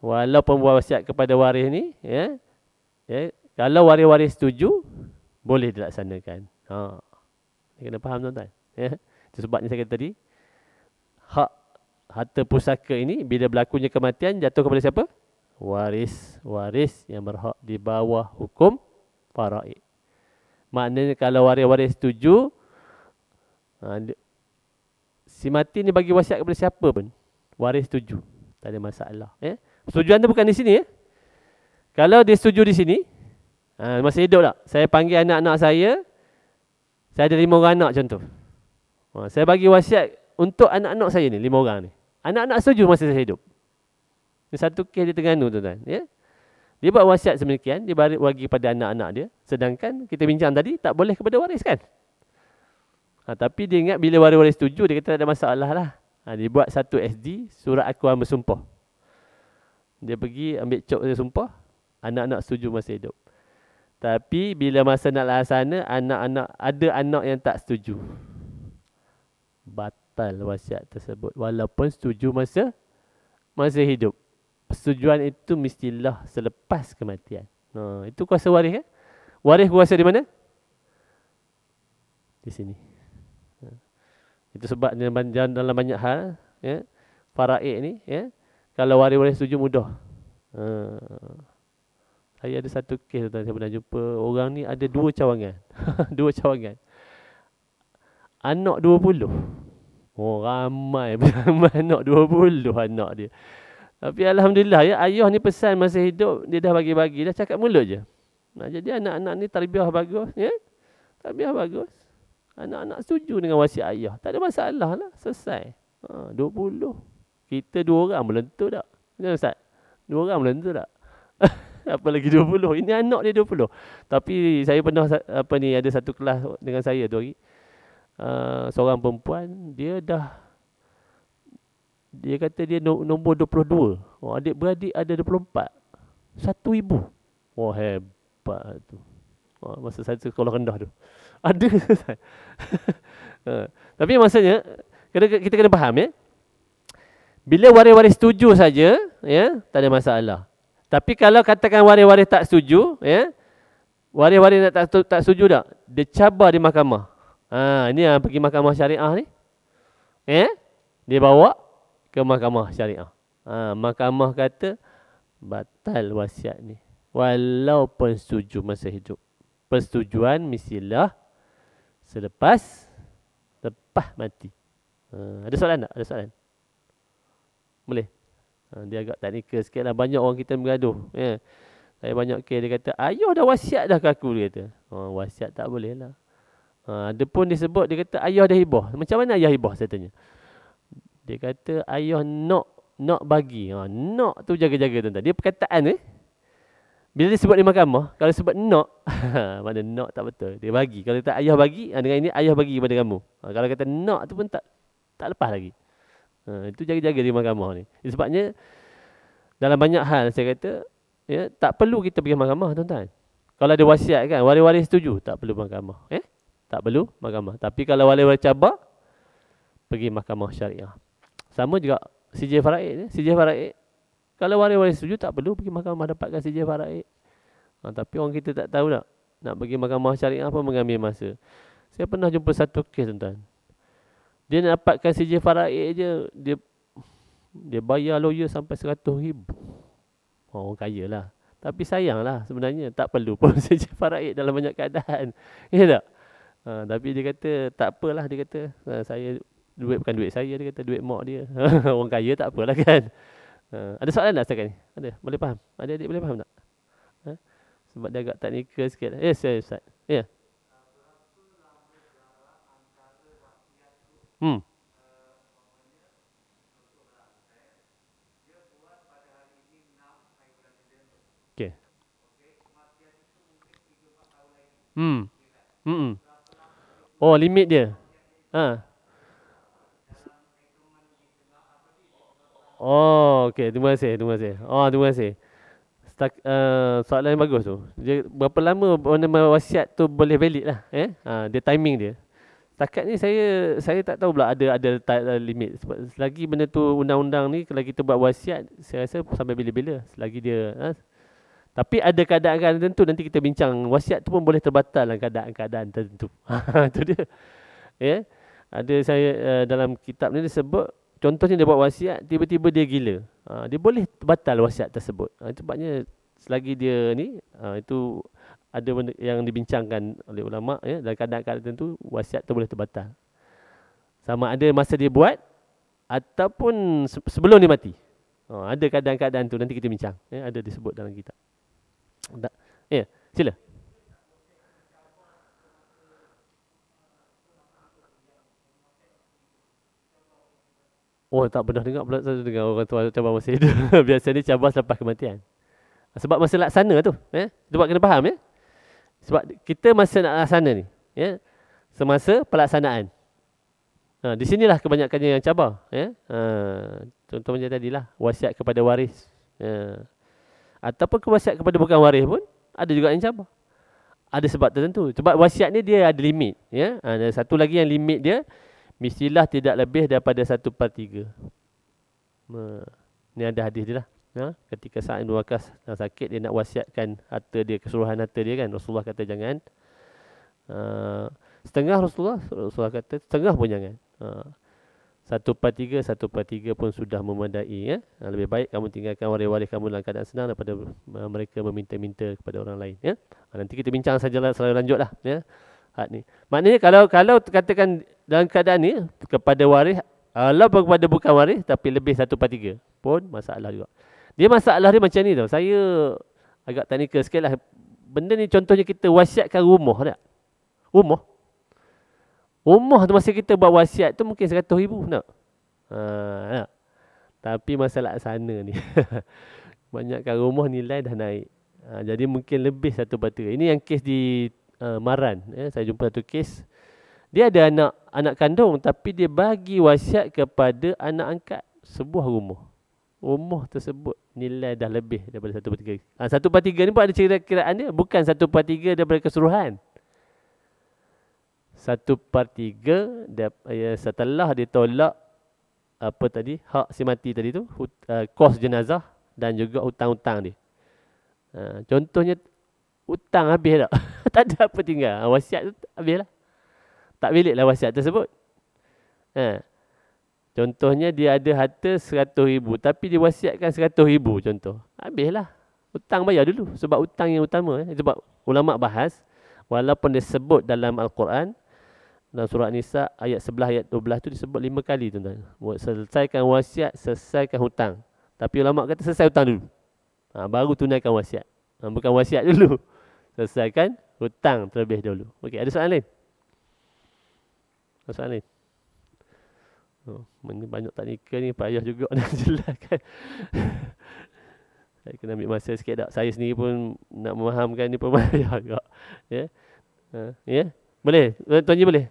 walaupun buat wasiat kepada waris ni, ya. Ya, kalau waris-waris setuju boleh dilaksanakan. Ha. Ini kena faham tuan-tuan, ya. sebabnya saya kata tadi hak harta pusaka ini bila berlakunya kematian jatuh kepada siapa? Waris, waris yang berhak di bawah hukum faraid. Maknanya kalau waris-waris setuju, ha, si mati ni bagi wasiat kepada siapa pun. Waris setuju. Tak ada masalah. Ya. Eh? Setujuan tu bukan di sini. Eh? Kalau dia setuju di sini, ha, masih hidup tak? Saya panggil anak-anak saya, saya ada lima orang anak contoh. Ha, saya bagi wasiat untuk anak-anak saya ni, lima orang ni. Anak-anak setuju masih saya hidup. Ini satu kes di Tengganu tu tuan Ya? Dia buat wasiat semikian, dia bagi kepada anak-anak dia. Sedangkan kita bincang tadi, tak boleh kepada waris kan? Ha, tapi dia ingat bila waris-waris setuju, dia kata tak ada masalah lah. Ha, dia buat satu SD, surat aku yang bersumpah. Dia pergi ambil cok dia sumpah, anak-anak setuju masih hidup. Tapi bila masa nak lah sana, anak-anak, ada anak yang tak setuju. Batal wasiat tersebut. Walaupun setuju masa masih hidup persetujuan itu mestilah selepas kematian. Ha, itu kuasa waris kan? Waris kuasa di mana? Di sini. Ha. Itu sebab dalam, dalam banyak hal, ya, faraid ini, ya, kalau waris-waris setuju mudah. Ha. Saya ada satu kes tuan saya pernah jumpa orang ni ada dua cawangan. [LAUGHS] dua cawangan. Anak 20. Oh ramai [LAUGHS] ramai anak 20 anak dia. Tapi alhamdulillah ya ayah ni pesan masa hidup dia dah bagi-bagi dah cakap mulut je. Nah, jadi anak-anak ni tarbiyah bagus ya. Tarbiyah bagus. Anak-anak setuju dengan wasiat ayah. Tak ada masalah lah. Selesai. Ha, 20. Kita dua orang belum tentu tak? Ya, Ustaz? Dua orang belum tentu tak? [LAUGHS] apa lagi 20? Ini anak dia 20. Tapi saya pernah apa ni ada satu kelas dengan saya tu hari. Uh, seorang perempuan dia dah dia kata dia no, nombor 22. Oh, adik-beradik ada 24. Satu ibu. Wah, oh, hebat tu. Oh, masa saya sekolah rendah tu. [LAUGHS] Ada. Ha. Tapi maksudnya, kita, kita kena faham ya. Bila waris-waris setuju saja, ya, tak ada masalah. Tapi kalau katakan waris-waris tak setuju, ya, waris-waris nak tak, tak setuju tak? Dia cabar di mahkamah. Ha, ini yang pergi mahkamah syariah ni. Ya, dia bawa ke mahkamah syariah. Ha, mahkamah kata batal wasiat ni walaupun setuju masa hidup. Persetujuan mestilah selepas lepas mati. Ha, ada soalan tak? Ada soalan? Boleh. Ha, dia agak teknikal sikitlah banyak orang kita bergaduh. Ya. Yeah. Saya banyak ke dia kata ayah dah wasiat dah ke aku dia kata. Ha, wasiat tak boleh lah. Ha, dia pun disebut dia kata ayah dah hibah. Macam mana ayah hibah saya tanya. Dia kata ayah nak nak bagi. Ha, nak tu jaga-jaga tuan Dia perkataan ni. Eh? Bila dia sebut di mahkamah, kalau sebut nak, [LAUGHS] mana nak tak betul. Dia bagi. Kalau tak ayah bagi, ha, dengan ini ayah bagi kepada kamu. Ha, kalau kata nak tu pun tak tak lepas lagi. Ha, itu jaga-jaga di mahkamah ni. Ya, sebabnya dalam banyak hal saya kata, ya, tak perlu kita pergi mahkamah tuan-tuan. Kalau ada wasiat kan, waris-waris setuju, tak perlu mahkamah. Eh? Tak perlu mahkamah. Tapi kalau waris-waris cabar, pergi mahkamah syariah. Sama juga CJ Faraid. CJ Faraid. Kalau waris-waris setuju tak perlu pergi mahkamah dapatkan CJ Faraid. Ha, tapi orang kita tak tahu tak. Nak pergi mahkamah cari apa mengambil masa. Saya pernah jumpa satu kes tuan-tuan. Dia nak dapatkan CJ Faraid je. Dia dia bayar lawyer sampai seratus ribu. Ha, orang kaya lah. Tapi sayang lah sebenarnya tak perlu pun [LAUGHS] CJ Faraid dalam banyak keadaan. Ya tak? Ha, tapi dia kata tak apalah dia kata ha, saya duit bukan duit saya dia kata duit mak dia [LAUGHS] orang kaya tak apalah kan uh, ada soalan tak setakat ni ada boleh faham ada adik boleh faham tak huh? Ha? sebab dia agak teknikal sikit ya yes, yes, ustaz ya yeah. hmm Hmm. Hmm. Oh, limit dia. Ha. Oh, okey. Terima kasih, terima kasih. Oh, terima kasih. Stak, uh, soalan yang bagus tu. Dia, berapa lama nama wasiat tu boleh valid lah? Eh? Ha, dia timing dia. Setakat ni saya saya tak tahu pula ada ada limit. Sebab selagi benda tu undang-undang ni, kalau kita buat wasiat, saya rasa sampai bila-bila. Selagi dia... Ha? Tapi ada keadaan-keadaan tertentu nanti kita bincang wasiat tu pun boleh terbatal dalam keadaan-keadaan tertentu. Itu [LAUGHS] ha, dia. Ya. Yeah? Ada saya uh, dalam kitab ni disebut Contohnya dia buat wasiat, tiba-tiba dia gila. Ha, dia boleh batal wasiat tersebut. Ha, sebabnya selagi dia ni, ha, itu ada benda yang dibincangkan oleh ulama ya dan kadang-kadang tentu wasiat tu boleh terbatal. Sama ada masa dia buat ataupun sebelum dia mati. Ha, ada kadang-kadang tu nanti kita bincang ya ada disebut dalam kitab. Tak. Ya, sila. Oh tak pernah dengar pula saya dengar orang tua cabar masih hidup. [LAUGHS] ni cabar selepas kematian. Sebab masa laksana tu, ya. Eh? Sebab kena faham ya. Sebab kita masa nak laksana ni, ya. Semasa pelaksanaan. Ha, di sinilah kebanyakannya yang cabar, ya. Eh? Ha, contoh macam tadilah wasiat kepada waris. Ya. Ataupun wasiat kepada bukan waris pun ada juga yang cabar. Ada sebab tertentu. Sebab wasiat ni dia ada limit, ya. Ha, ada satu lagi yang limit dia Mistilah tidak lebih daripada satu per tiga. Ini ada hadis dia lah. Ha? Ketika Sa'id bin Waqas dah sakit, dia nak wasiatkan harta dia, keseluruhan harta dia kan. Rasulullah kata jangan. Uh, setengah Rasulullah, Rasulullah kata setengah pun jangan. Uh, satu per tiga, satu per tiga pun sudah memadai. Ya? Uh, lebih baik kamu tinggalkan waris-waris kamu dalam keadaan senang daripada mereka meminta-minta kepada orang lain. Ya? Uh, nanti kita bincang sajalah selalu lanjut lah. Ya? had ni. Maknanya kalau kalau katakan dalam keadaan ni kepada waris Allah kepada bukan waris tapi lebih 1/3 pun masalah juga. Dia masalah dia macam ni tau. Saya agak teknikal sikitlah. Benda ni contohnya kita wasiatkan rumah tak? Rumah. Rumah tu masa kita buat wasiat tu mungkin 100,000 nak. Ha, nak. Tapi masalah sana ni. [LAUGHS] Banyakkan rumah nilai dah naik. Ha, jadi mungkin lebih satu batu. Ini yang kes di uh, Maran ya saya jumpa satu kes dia ada anak anak kandung tapi dia bagi wasiat kepada anak angkat sebuah rumah rumah tersebut nilai dah lebih daripada satu 1/3 ah, Satu per tiga ni pun ada kira-kiraan dia bukan 1/3 daripada keseluruhan 1/3 dia ya, setelah tolak apa tadi hak si mati tadi tu hut, uh, kos jenazah dan juga hutang-hutang dia. Uh, contohnya Hutang habis tak? [LAUGHS] tak ada apa tinggal. Ah, wasiat tu habislah. Tak biliklah wasiat tersebut. Ha. Contohnya dia ada harta seratus ribu, tapi dia wasiatkan seratus ribu contoh. Habislah. Hutang bayar dulu. Sebab hutang yang utama. Eh. Sebab ulama' bahas walaupun dia sebut dalam Al-Quran dalam surah Nisa ayat sebelah ayat dua belah tu disebut lima kali tuan selesaikan wasiat, selesaikan hutang. Tapi ulama kata selesai hutang dulu. Ha, baru tunaikan wasiat. Ha, bukan wasiat dulu selesaikan hutang terlebih dahulu. Okey, ada soalan lain? Ada soalan lain? Oh, banyak tak nikah ni, payah juga [LAUGHS] nak jelaskan. Saya kena ambil masa sikit tak. Saya sendiri pun nak memahamkan ni pun [LAUGHS] payah juga. Ya? Yeah? Ha, yeah? Boleh? Eh, Tuan Ji boleh?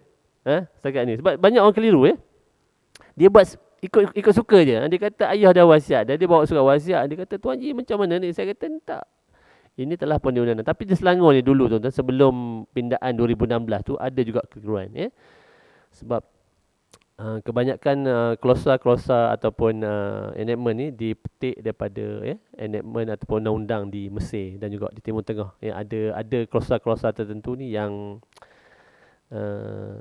Ha? Setakat ni. Sebab banyak orang keliru ya. Yeah? Dia buat ikut, ikut suka je. Dia kata ayah dah wasiat. Dan dia bawa surat wasiat. Dia kata Tuan Ji macam mana ni? Saya kata tak. Ini telah pun diundang. Tapi di Selangor ni dulu tuan-tuan sebelum pindaan 2016 tu ada juga kekeruan ya. Sebab uh, kebanyakan ah, klosa-klosa uh, ataupun uh, enactment ni dipetik daripada ya enactment ataupun undang-undang di Mesir dan juga di Timur Tengah. Ya ada ada klosa-klosa tertentu ni yang uh,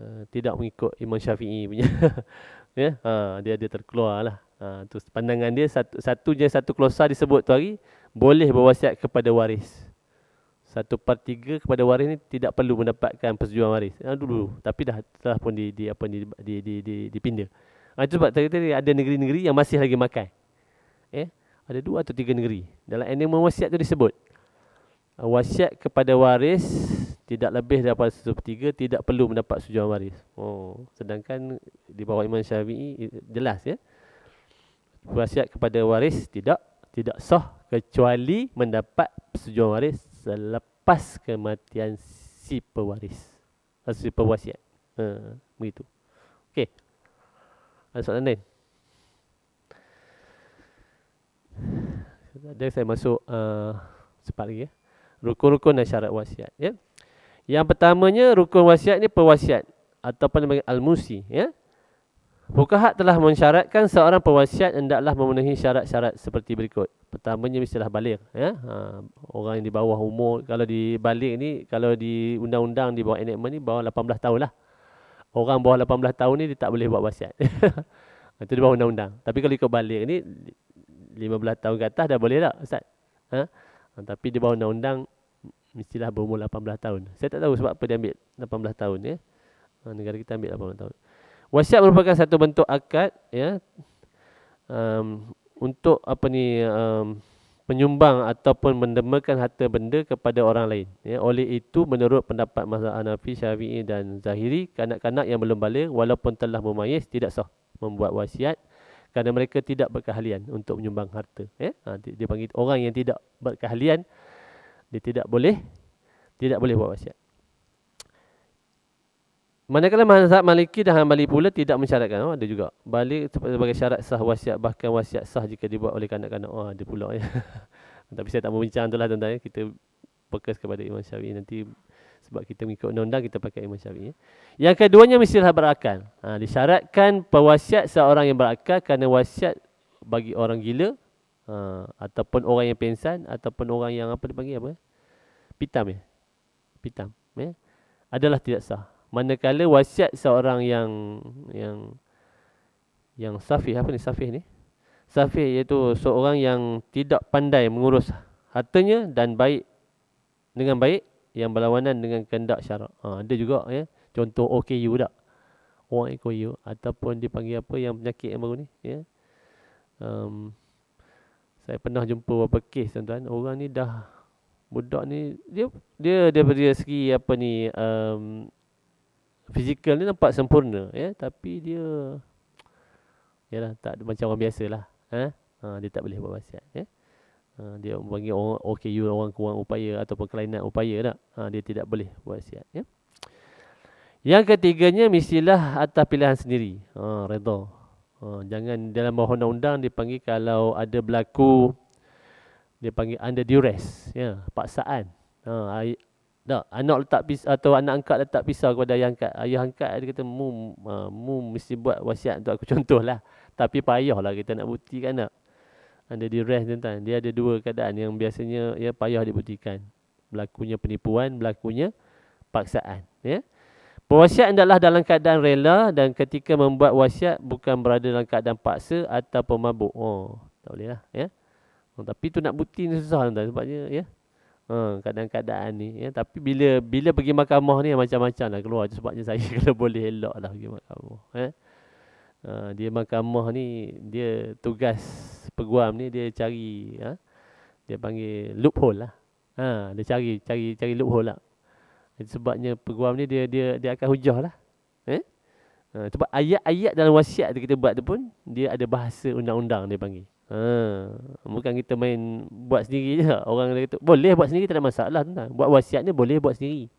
uh, tidak mengikut Imam Syafi'i punya. [LAUGHS] ya, uh, dia ada terkeluarlah. Ah uh, tu pandangan dia satu satu je satu klosa disebut tu hari boleh berwasiat kepada waris. Satu per tiga kepada waris ni tidak perlu mendapatkan persetujuan waris. Ha, dulu, hmm. tapi dah telah pun di, di apa ni di, di, di, dipindah. Ha, ah, itu sebab tadi ada negeri-negeri yang masih lagi makan. Eh, ada dua atau tiga negeri. Dalam enigma wasiat tu disebut. Ah, wasiat kepada waris tidak lebih daripada satu per tiga, tidak perlu mendapat persetujuan waris. Oh, sedangkan di bawah iman Syafi'i jelas ya. Wasiat kepada waris tidak tidak sah kecuali mendapat persetujuan waris selepas kematian si pewaris. Atau ah, si pewasiat. Ha, begitu. Okey. Ada soalan lain? Ada saya masuk cepat ah, lagi ya. Rukun-rukun dan syarat wasiat. Ya. Yang pertamanya rukun wasiat ni pewasiat. Ataupun dia panggil al-musi. Ya. Fukahat telah mensyaratkan seorang pewasiat hendaklah memenuhi syarat-syarat seperti berikut. Pertamanya mestilah balik. Ya? Ha, orang yang di bawah umur, kalau di balik ni, kalau di undang-undang di bawah enakmen ni, bawah 18 tahun lah. Orang bawah 18 tahun ni, dia tak boleh buat wasiat. [LAUGHS] Itu di bawah undang-undang. Tapi kalau ikut balik ni, 15 tahun ke atas dah boleh tak Ustaz? Ha? Ha, tapi di bawah undang-undang, mestilah berumur 18 tahun. Saya tak tahu sebab apa dia ambil 18 tahun. Ya? Ha, negara kita ambil 18 tahun. Wasiat merupakan satu bentuk akad ya. Um, untuk apa ni um, menyumbang ataupun mendemakan harta benda kepada orang lain ya. Oleh itu menurut pendapat mazhab Hanafi, Syafi'i dan Zahiri, kanak-kanak yang belum balik walaupun telah memayis tidak sah membuat wasiat kerana mereka tidak berkeahlian untuk menyumbang harta ya. Ha, dia panggil orang yang tidak berkeahlian dia tidak boleh tidak boleh buat wasiat. Manakala mazhab Maliki dan Hanbali pula tidak mensyaratkan. Oh, ada juga. Balik sebagai syarat sah wasiat bahkan wasiat sah jika dibuat oleh kanak-kanak. Oh, ada pula ya. [LAUGHS] Tapi saya tak berbincang itulah tentang ya. kita fokus kepada Imam Syafi'i nanti sebab kita mengikut undang-undang kita pakai Imam Syafi'i. Ya. Yang keduanya mesti lah berakal. Ha, disyaratkan pewasiat seorang yang berakal kerana wasiat bagi orang gila ha, ataupun orang yang pensan ataupun orang yang apa dipanggil apa? Pitam ya. Pitam ya. Adalah tidak sah manakala wasiat seorang yang yang yang safih apa ni safih ni safih iaitu seorang yang tidak pandai mengurus hartanya dan baik dengan baik yang berlawanan dengan kehendak syarak ha, ada juga ya contoh OKU dak orang OKU ataupun dipanggil apa yang penyakit yang baru ni ya um, saya pernah jumpa beberapa kes tuan-tuan orang ni dah budak ni dia dia dia daripada segi apa ni um, fizikal ni nampak sempurna ya tapi dia yalah tak macam orang biasalah eh ha, dia tak boleh buat maksiat ya ha, dia panggil orang okay you orang kurang upaya ataupun kelainan upaya tak ha, dia tidak boleh buat maksiat ya yang ketiganya mestilah atas pilihan sendiri ha redha ha, jangan dalam bahawa undang-undang dipanggil kalau ada berlaku dia panggil under duress ya paksaan ha tak, anak ah, letak pisau atau anak angkat letak pisau kepada ayah angkat. Ayah angkat dia kata mu uh, mu mesti buat wasiat untuk aku [LAUGHS] contohlah. Tapi payahlah kita nak buktikan tak. anda di rest tuan-tuan. Dia ada dua keadaan yang biasanya ya payah dibuktikan. Berlakunya penipuan, berlakunya paksaan, ya. Pewasiat adalah dalam keadaan rela dan ketika membuat wasiat bukan berada dalam keadaan paksa atau pemabuk. Oh, tak boleh lah, ya. Oh, tapi tu nak bukti ni susah tuan-tuan sebabnya ya ha, Kadang-kadang ni ya. Tapi bila bila pergi mahkamah ni Macam-macam lah keluar Sebabnya saya [LAUGHS] kena boleh elok lah pergi mahkamah ya. ha, Dia mahkamah ni Dia tugas peguam ni Dia cari ya. Dia panggil loophole lah ha, Dia cari cari cari loophole lah Sebabnya peguam ni dia dia dia akan hujah lah eh? Ha, sebab ayat-ayat dalam wasiat kita buat tu pun Dia ada bahasa undang-undang dia panggil Ha, bukan kita main buat sendiri je. [LAUGHS] Orang kata, boleh buat sendiri tak ada masalah. Tak? Buat wasiat ni boleh buat sendiri.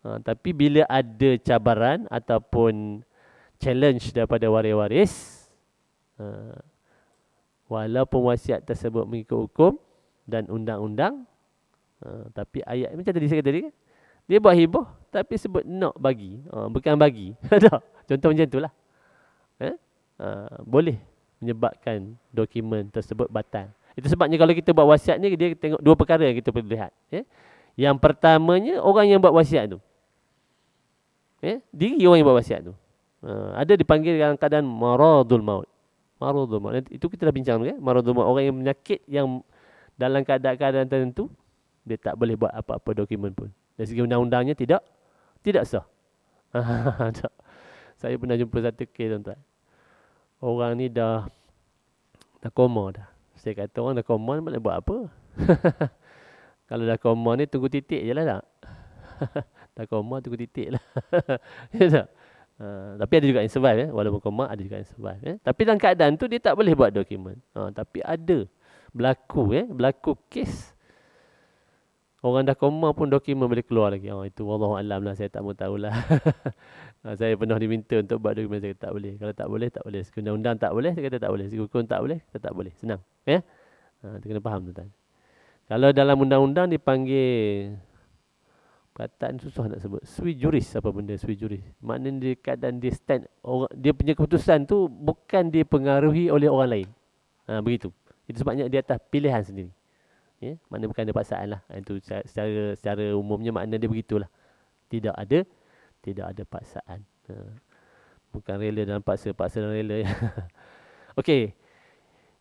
Ha, tapi bila ada cabaran ataupun challenge daripada waris-waris, ha, walaupun wasiat tersebut mengikut hukum dan undang-undang, ha, tapi ayat macam tadi saya kata tadi, kan, dia buat hibah tapi sebut nak bagi. Ha, bukan bagi. [LAUGHS] Contoh macam itulah. Eh? Ha? ha, Boleh menyebabkan dokumen tersebut batal. Itu sebabnya kalau kita buat wasiat ni dia tengok dua perkara yang kita perlu lihat. Ya. Yang pertamanya orang yang buat wasiat tu. Ya, diri orang yang buat wasiat tu. Ha, ada dipanggil dalam keadaan maradul maut. Maradul maut. Nanti, itu kita dah bincang kan? Maradul maut orang yang menyakit yang dalam keadaan-keadaan tertentu dia tak boleh buat apa-apa dokumen pun. Dari segi undang-undangnya tidak tidak sah. [LAUGHS] Saya pernah jumpa satu kes tuan-tuan orang ni dah dah koma dah. Saya kata orang dah koma ni boleh buat apa? [LAUGHS] Kalau dah koma ni tunggu titik je lah tak? [LAUGHS] dah koma tunggu titik lah. [LAUGHS] ya tak? Uh, tapi ada juga yang survive eh? Walaupun koma ada juga yang survive eh? Tapi dalam keadaan tu dia tak boleh buat dokumen uh, ah, Tapi ada Berlaku eh? Berlaku case Orang dah koma pun dokumen boleh keluar lagi. Oh, itu Allah Alam lah. Saya tak mahu tahu lah. [LAUGHS] Ah, saya pernah diminta untuk buat dokumen. Saya kata tak boleh. Kalau tak boleh, tak boleh. Sekundang undang tak boleh. Saya kata tak boleh. Sekundang tak boleh. Kata tak boleh. Senang. Ya? Ha, kita kena faham tuan-tuan. Kalau dalam undang-undang dipanggil perkataan susah nak sebut. Sui juris apa benda sui juris. Maknanya dia keadaan dia stand. Orang, dia punya keputusan tu bukan dipengaruhi oleh orang lain. Ha, begitu. Itu sebabnya dia atas pilihan sendiri ya mana bukan ada paksaan lah itu secara secara umumnya makna dia begitulah tidak ada tidak ada paksaan ha. bukan rela dan paksa paksa dan rela ya. [LAUGHS] okey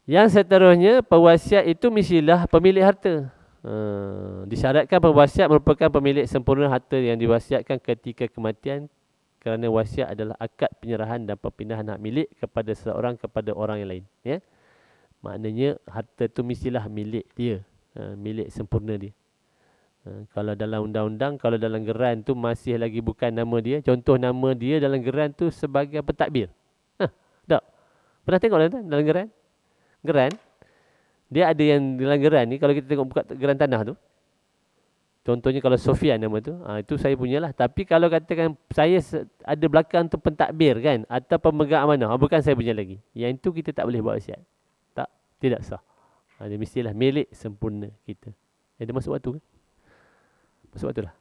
yang seterusnya pewasiat itu misilah pemilik harta ha. disyaratkan pewasiat merupakan pemilik sempurna harta yang diwasiatkan ketika kematian kerana wasiat adalah akad penyerahan dan perpindahan hak milik kepada seorang kepada orang yang lain ya maknanya harta tu mestilah milik dia milik eh, sempurna dia. Ha, kalau dalam undang-undang, kalau dalam geran tu masih lagi bukan nama dia. Contoh nama dia dalam geran tu sebagai pentadbir. Ha, tak? Pernah tengok tak dalam geran? Geran? Dia ada yang dalam geran ni, kalau kita tengok buka geran tanah tu. Contohnya kalau Sofian nama tu, ha, itu saya punya lah. Tapi kalau katakan saya ada belakang tu pentadbir kan, atau pemegang amanah, ah, bukan saya punya lagi. Yang itu kita tak boleh buat asyik. Tak, tidak sah ha, Dia mestilah milik sempurna kita Eh, dia masuk waktu ke? Masuk waktu lah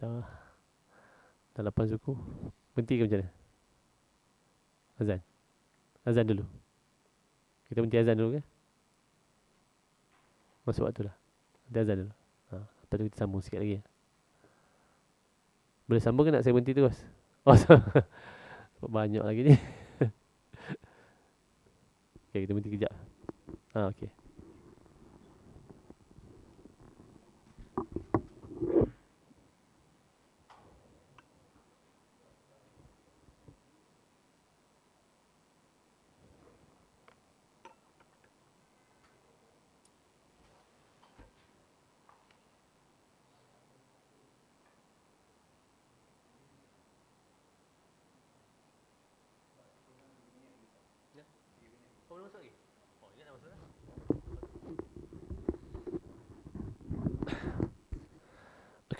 Dah Dah lapan suku Berhenti ke macam mana? Azan Azan dulu Kita berhenti azan dulu ke? Masuk waktu lah Nanti azan dulu ha, Lepas tu kita sambung sikit lagi Boleh sambung ke nak saya berhenti terus? [LAUGHS] Oh, so, [LAUGHS] banyak lagi ni [LAUGHS] Okay, kita berhenti kejap Ah okey.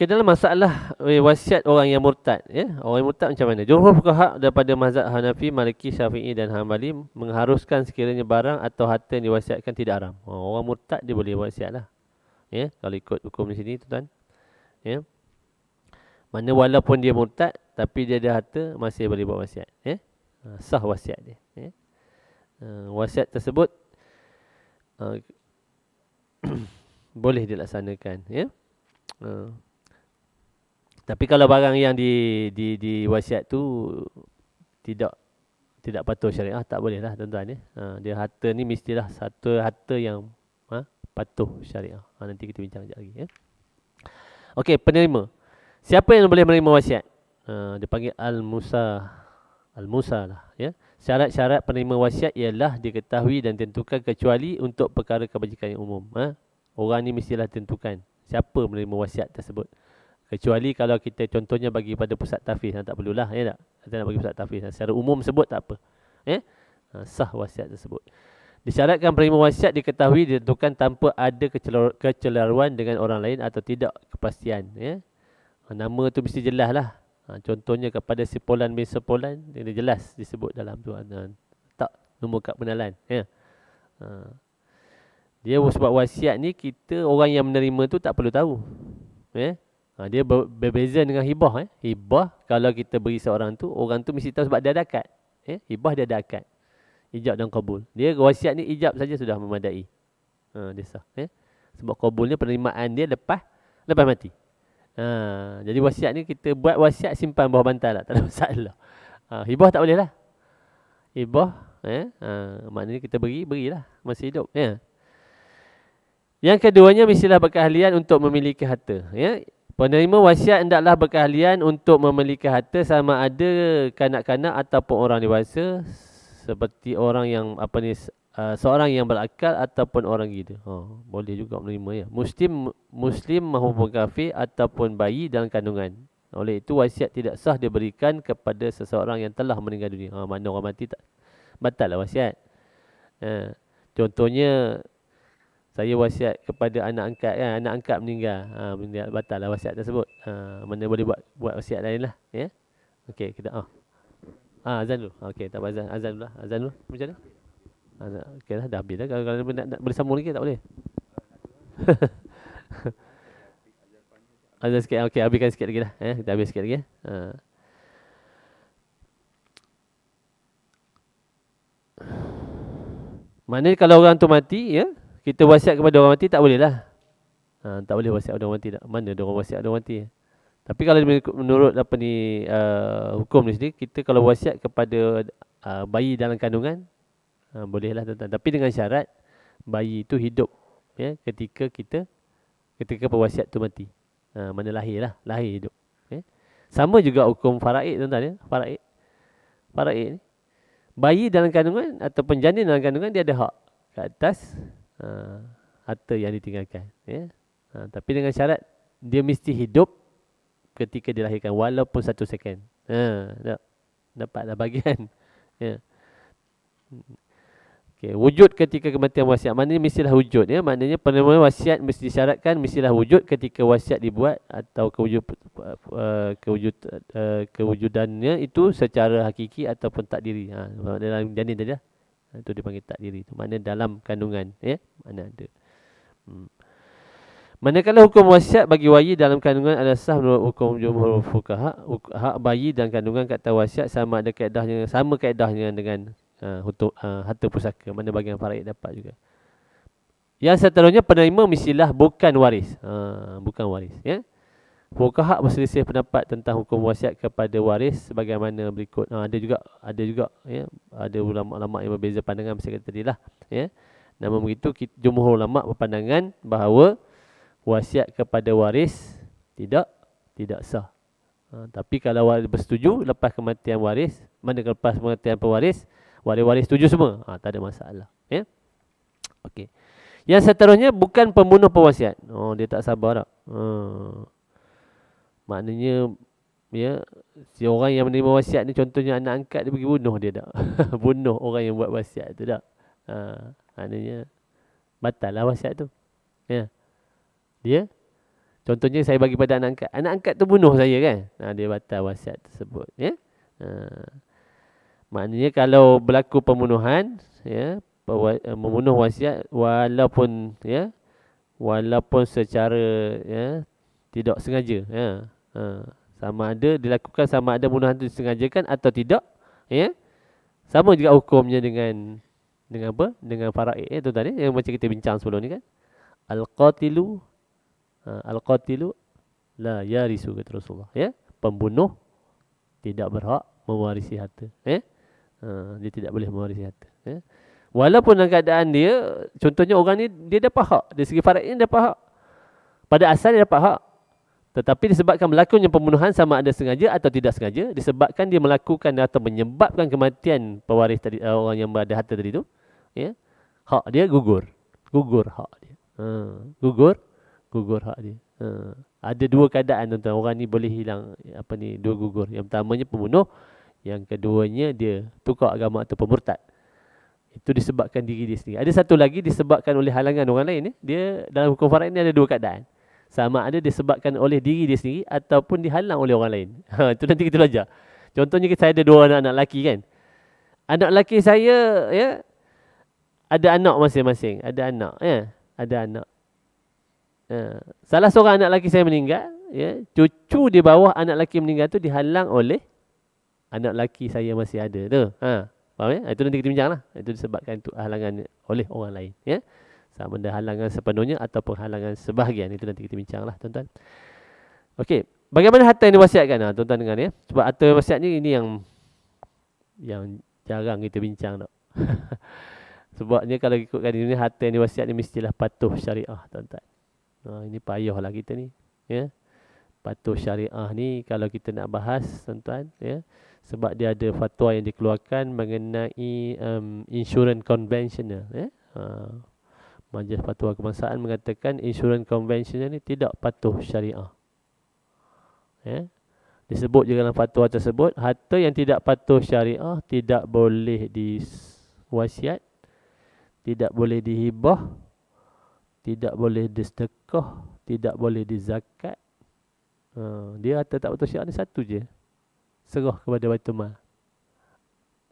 Okey dalam masalah eh, wasiat orang yang murtad ya. Orang yang murtad macam mana? Jumhur fuqaha daripada mazhab Hanafi, Maliki, Syafi'i dan Hambali mengharuskan sekiranya barang atau harta yang diwasiatkan tidak haram. Ha, orang murtad dia boleh wasiatlah. Ya, kalau ikut hukum di sini tuan. Ya. Mana walaupun dia murtad tapi dia ada harta masih boleh buat wasiat, ya. Ha, sah wasiat dia, ya. Ha, wasiat tersebut [CLEARS THROAT] boleh dilaksanakan, ya. Uh, tapi kalau barang yang di di di wasiat tu tidak tidak patuh syariah tak boleh lah tuan-tuan ya. Ha, dia harta ni mestilah satu harta yang ha, patuh syariah. Ha, nanti kita bincang lagi ya. Okey, penerima. Siapa yang boleh menerima wasiat? Ha, dia panggil al-musa al-musa lah ya. Syarat-syarat penerima wasiat ialah diketahui dan tentukan kecuali untuk perkara kebajikan yang umum. Ha? Orang ni mestilah tentukan siapa menerima wasiat tersebut. Kecuali kalau kita contohnya bagi pada pusat tafiz, tak perlulah, ya tak? Kita nak bagi pusat tafiz, secara umum sebut tak apa. Eh? Sah wasiat tersebut. Disyaratkan perima wasiat diketahui, ditentukan tanpa ada kecelaruan dengan orang lain atau tidak kepastian. Ya? Ha, nama tu mesti jelas lah. Ha, contohnya kepada si Polan bin Sepolan, ini jelas disebut dalam tu. Tak, nombor kad penalan. Ya? Dia sebab wasiat ni, kita orang yang menerima tu tak perlu tahu. Ya? Ha, dia ber berbeza dengan hibah. Eh. Hibah, kalau kita beri seorang tu, orang tu mesti tahu sebab dia ada akad. Eh. Hibah dia ada akad. Ijab dan kabul. Dia wasiat ni ijab saja sudah memadai. Ha, dia sah. Eh. Sebab kabulnya penerimaan dia lepas lepas mati. Ha, jadi wasiat ni kita buat wasiat simpan bawah bantal lah. [LAUGHS] Tak ada masalah. Ha, hibah tak boleh lah. Hibah, eh. ha, maknanya kita beri, berilah. Masih hidup. Ya. Yang keduanya, mestilah berkeahlian untuk memiliki harta. Ya. Penerima wasiat hendaklah berkeahlian untuk memiliki harta sama ada kanak-kanak ataupun orang dewasa seperti orang yang apa ni uh, seorang yang berakal ataupun orang gila. Ha, boleh juga menerima ya. Muslim Muslim mahupun kafir ataupun bayi dalam kandungan. Oleh itu wasiat tidak sah diberikan kepada seseorang yang telah meninggal dunia. Ha, mana orang mati tak batal lah wasiat. Ha, contohnya saya wasiat kepada anak angkat kan anak angkat meninggal ha meninggal batal lah wasiat tersebut ha mana boleh buat buat wasiat lainlah ya yeah? okey kita ah ha. azan dulu okey tak azan azan dulu lah. azan dulu macam mana azan okay, dah, dah habis dah kalau, kalau nak, nak, nak boleh sambung lagi tak boleh [LAUGHS] azan sikit okey habiskan sikit lagi dah yeah? kita habis sikit lagi ya ha. mana kalau orang tu mati ya kita wasiat kepada orang mati tak boleh lah. Ha, tak boleh wasiat orang mati. Tak. Mana orang wasiat orang mati. Tapi kalau menurut apa ni, uh, hukum ni sendiri, kita kalau wasiat kepada uh, bayi dalam kandungan, uh, ha, bolehlah tuan Tapi dengan syarat, bayi itu hidup ya, ketika kita, ketika pewasiat itu mati. Uh, mana lahir lah, lahir hidup. Ya. Sama juga hukum faraid tuan ya, faraid. Faraid ni, bayi dalam kandungan ataupun janin dalam kandungan, dia ada hak ke atas Ah, harta yang ditinggalkan ya ha, tapi dengan syarat dia mesti hidup ketika dilahirkan walaupun satu second ha dah dapatlah bagian [LAUGHS] ya okay. wujud ketika kematian wasiat maknanya mestilah wujud ya maknanya penerima wasiat mesti disyaratkan mestilah wujud ketika wasiat dibuat atau kewujud, uh, eh, kewujud uh, eh, kewujudannya itu secara hakiki ataupun takdiri ha dalam janin tadi lah. Ha, itu dipanggil takdiri. Itu makna dalam kandungan. Ya? Mana ada. Hmm. Manakala hukum wasiat bagi bayi dalam kandungan adalah sah menurut hukum jumhur fukaha. Hak bayi dan kandungan kata wasiat sama ada kaedahnya, sama kaedahnya dengan uh, uh, harta pusaka. Mana bagian faraid dapat juga. Yang seterusnya penerima mestilah bukan waris. Uh, bukan waris. Ya? Yeah? Fukaha berselisih pendapat tentang hukum wasiat kepada waris sebagaimana berikut. Ha, ada juga ada juga ya ada ulama-ulama yang berbeza pandangan macam tadi lah. ya. Namun begitu jumlah ulama berpandangan bahawa wasiat kepada waris tidak tidak sah. Ha, tapi kalau waris bersetuju lepas kematian waris, mana lepas kematian pewaris, waris-waris setuju semua, ha, tak ada masalah ya. Okey. Yang seterusnya bukan pembunuh pewasiat. Oh dia tak sabar dah. Ha maknanya ya si orang yang menerima wasiat ni contohnya anak angkat dia pergi bunuh dia tak [LAUGHS] bunuh orang yang buat wasiat tu tak ha maknanya batal lah wasiat tu ya dia contohnya saya bagi pada anak angkat anak angkat tu bunuh saya kan ha, dia batal wasiat tersebut ya ha. maknanya kalau berlaku pembunuhan ya eh, membunuh wasiat walaupun ya walaupun secara ya tidak sengaja ya ha. sama ada dilakukan sama ada bunuh hantu disengajakan atau tidak ya sama juga hukumnya dengan dengan apa dengan faraid ya tuan-tuan ya? yang macam kita bincang sebelum ni kan al-qatilu ha. al-qatilu la yarisu kata Rasulullah ya pembunuh tidak berhak mewarisi harta ya ha. dia tidak boleh mewarisi harta ya Walaupun dalam keadaan dia, contohnya orang ni dia dapat hak. Dari segi faraid ni dapat hak. Pada asal dia dapat hak. Tetapi disebabkan melakukannya pembunuhan sama ada sengaja atau tidak sengaja, disebabkan dia melakukan atau menyebabkan kematian pewaris tadi eh, orang yang ada harta tadi tu, ya. Hak dia gugur. Gugur hak dia. Ha. gugur, gugur hak dia. Ha. Ada dua keadaan tuan-tuan, orang ni boleh hilang apa ni dua gugur. Yang pertamanya pembunuh, yang keduanya dia tukar agama atau pemurtad. Itu disebabkan diri dia sendiri. Ada satu lagi disebabkan oleh halangan orang lain ya. Dia dalam hukum faraid ni ada dua keadaan sama ada disebabkan oleh diri dia sendiri ataupun dihalang oleh orang lain. [LAUGHS] Ha, itu nanti kita belajar. Contohnya saya ada dua anak-anak lelaki kan. Anak lelaki saya ya ada anak masing-masing, ada anak ya, ada anak. Ya. salah seorang anak lelaki saya meninggal, ya, cucu di bawah anak lelaki meninggal itu dihalang oleh anak lelaki saya masih ada tu. Ha, faham ya? Ha, itu nanti kita bincanglah. Itu disebabkan tu halangan oleh orang lain, ya sama ada halangan sepenuhnya atau penghalangan sebahagian itu nanti kita bincanglah tuan-tuan. Okey, bagaimana harta yang diwasiatkan ha, tuan-tuan dengar ya. Sebab harta wasiat ni ini yang yang jarang kita bincang dok. [LAUGHS] Sebabnya kalau ikutkan ini harta yang diwasiat ni mestilah patuh syariah tuan-tuan. Ha, ini payahlah kita ni ya. Patuh syariah ni kalau kita nak bahas tuan-tuan ya. Sebab dia ada fatwa yang dikeluarkan mengenai um, insurance conventional ya. Ha, Majlis Fatwa Kebangsaan mengatakan insurans konvensional ini tidak patuh syariah. Ya. Yeah. Disebut juga dalam fatwa tersebut, harta yang tidak patuh syariah tidak boleh diwasiat, tidak boleh dihibah, tidak boleh disedekah, tidak boleh dizakat. Uh, dia harta tak patuh syariah ni satu je. Serah kepada Baitul Mal.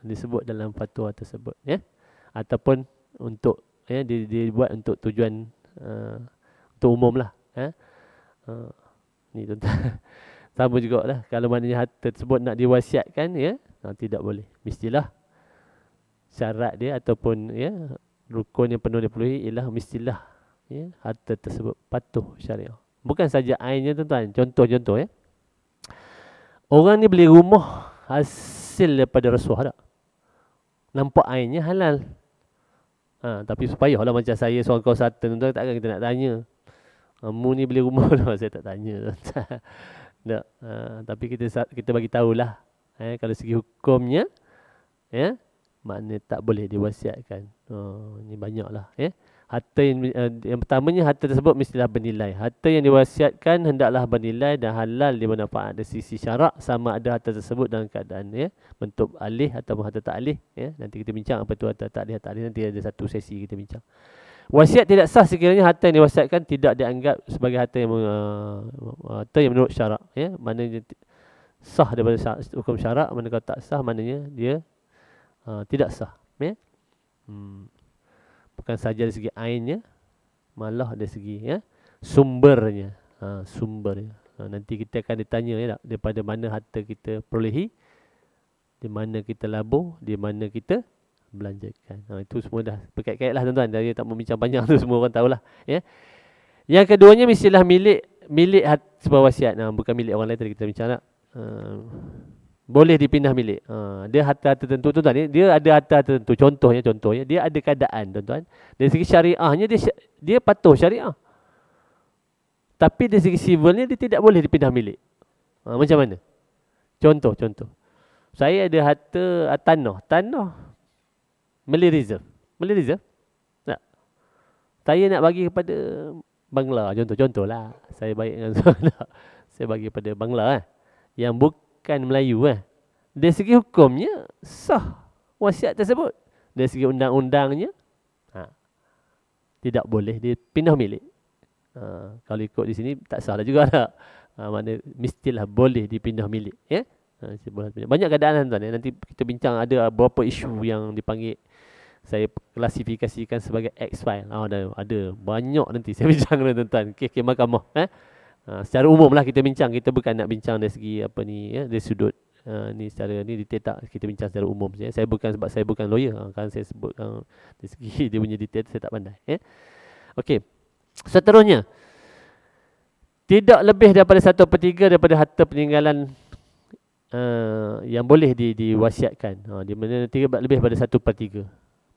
Disebut dalam fatwa tersebut, ya. Ataupun untuk ya dia dia buat untuk tujuan uh, untuk umum lah ya. uh, ni tuan [LAUGHS] sama juga lah kalau mana harta tersebut nak diwasiatkan ya nah, ha, tidak boleh mestilah syarat dia ataupun ya rukun yang penuh dipenuhi ialah mestilah ya harta tersebut patuh syariah bukan saja ainnya tuan-tuan contoh-contoh ya orang ni beli rumah hasil daripada rasuah tak nampak ainnya halal Ha, tapi supaya lah macam saya seorang kau satu tuan takkan kita nak tanya. Ha, mu ni beli rumah dah [LAUGHS] saya tak tanya tuan-tuan. Tak. [LAUGHS] Ha, tapi kita kita bagi tahulah. Eh, kalau segi hukumnya. Ya. maknanya tak boleh diwasiatkan. Oh, ini banyaklah. Ya. Eh. Harta yang, uh, yang pertamanya harta tersebut mestilah bernilai. Harta yang diwasiatkan hendaklah bernilai dan halal di mana dimanfaat Ada sisi syarak sama ada harta tersebut dalam keadaan ya bentuk alih atau harta tak alih ya. Nanti kita bincang apa tu harta tak alih atau tak alih nanti ada satu sesi kita bincang. Wasiat tidak sah sekiranya harta yang diwasiatkan tidak dianggap sebagai harta yang uh, harta yang menurut syarak ya. Maknanya sah daripada syarak, hukum syarak, manakala tak sah maknanya dia uh, tidak sah ya. Hmm bukan saja dari segi ainnya malah dari segi ya sumbernya ha, sumbernya ha, nanti kita akan ditanya ya daripada mana harta kita perolehi di mana kita labuh, di mana kita belanjakan ha, itu semua dah berkait-kait lah tuan-tuan jadi tak membincang panjang [LAUGHS] tu semua orang tahulah ya yang keduanya mestilah milik milik hat, sebuah wasiat nah, ha, bukan milik orang lain tadi kita bincang tak? Ha, boleh dipindah milik. Ha, dia harta tertentu tu, tuan Dia ada harta tertentu. Contohnya contohnya dia ada keadaan tuan-tuan. Dari segi syariahnya dia dia patuh syariah. Tapi dari segi civilnya dia tidak boleh dipindah milik. Ha, macam mana? Contoh contoh. Saya ada harta uh, tanah, tanah Malay Reserve. Malay Reserve. Tak. Saya nak bagi kepada Bangla contoh-contohlah. Saya baik dengan [LAUGHS] Saya bagi kepada Bangla eh. Yang buk makan Melayu eh. Dari segi hukumnya sah wasiat tersebut. Dari segi undang-undangnya ha, tidak boleh dipindah milik. Ha, kalau ikut di sini tak salah juga tak. Ha, mana mestilah boleh dipindah milik ya. Ha, banyak keadaan tuan ya. nanti kita bincang ada beberapa isu yang dipanggil saya klasifikasikan sebagai X file. Oh, ada, banyak nanti saya [LAUGHS] bincang dengan tuan-tuan. Okey okay, mahkamah eh. Ha, secara umum lah kita bincang. Kita bukan nak bincang dari segi apa ni, ya, dari sudut. Ha, ni secara ni detail tak kita bincang secara umum. Ya. Saya bukan sebab saya bukan lawyer. Ha, kan saya sebut ha, dari segi [LAUGHS] dia punya detail saya tak pandai. Ya. Okey. Seterusnya. Tidak lebih daripada satu per tiga daripada harta peninggalan uh, yang boleh di, diwasiatkan. Ha, di mana tiga, lebih daripada satu per tiga.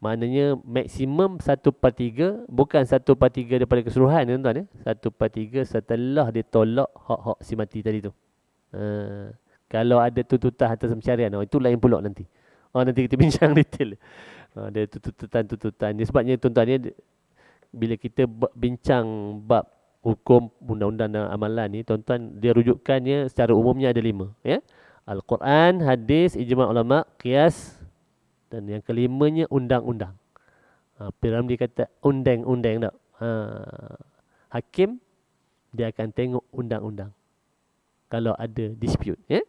Maknanya maksimum 1 per 3 Bukan 1 per 3 daripada keseluruhan ya, tuan-tuan ya? 1 per 3 setelah dia tolak hak-hak si mati tadi tu uh, Kalau ada tututan atas pencarian oh, Itu lain pulak nanti oh, Nanti kita [LAUGHS] bincang detail uh, ha, Ada tututan-tututan. Sebabnya tuan-tuan ya, Bila kita bincang bab hukum undang-undang dan amalan ni Tuan-tuan dia rujukannya secara umumnya ada lima ya? Al-Quran, hadis, ijma' ulama' kias. Dan yang kelimanya undang-undang. Ha, Piram dia kata undang-undang tak? Ha, hakim dia akan tengok undang-undang. Kalau ada dispute. Eh?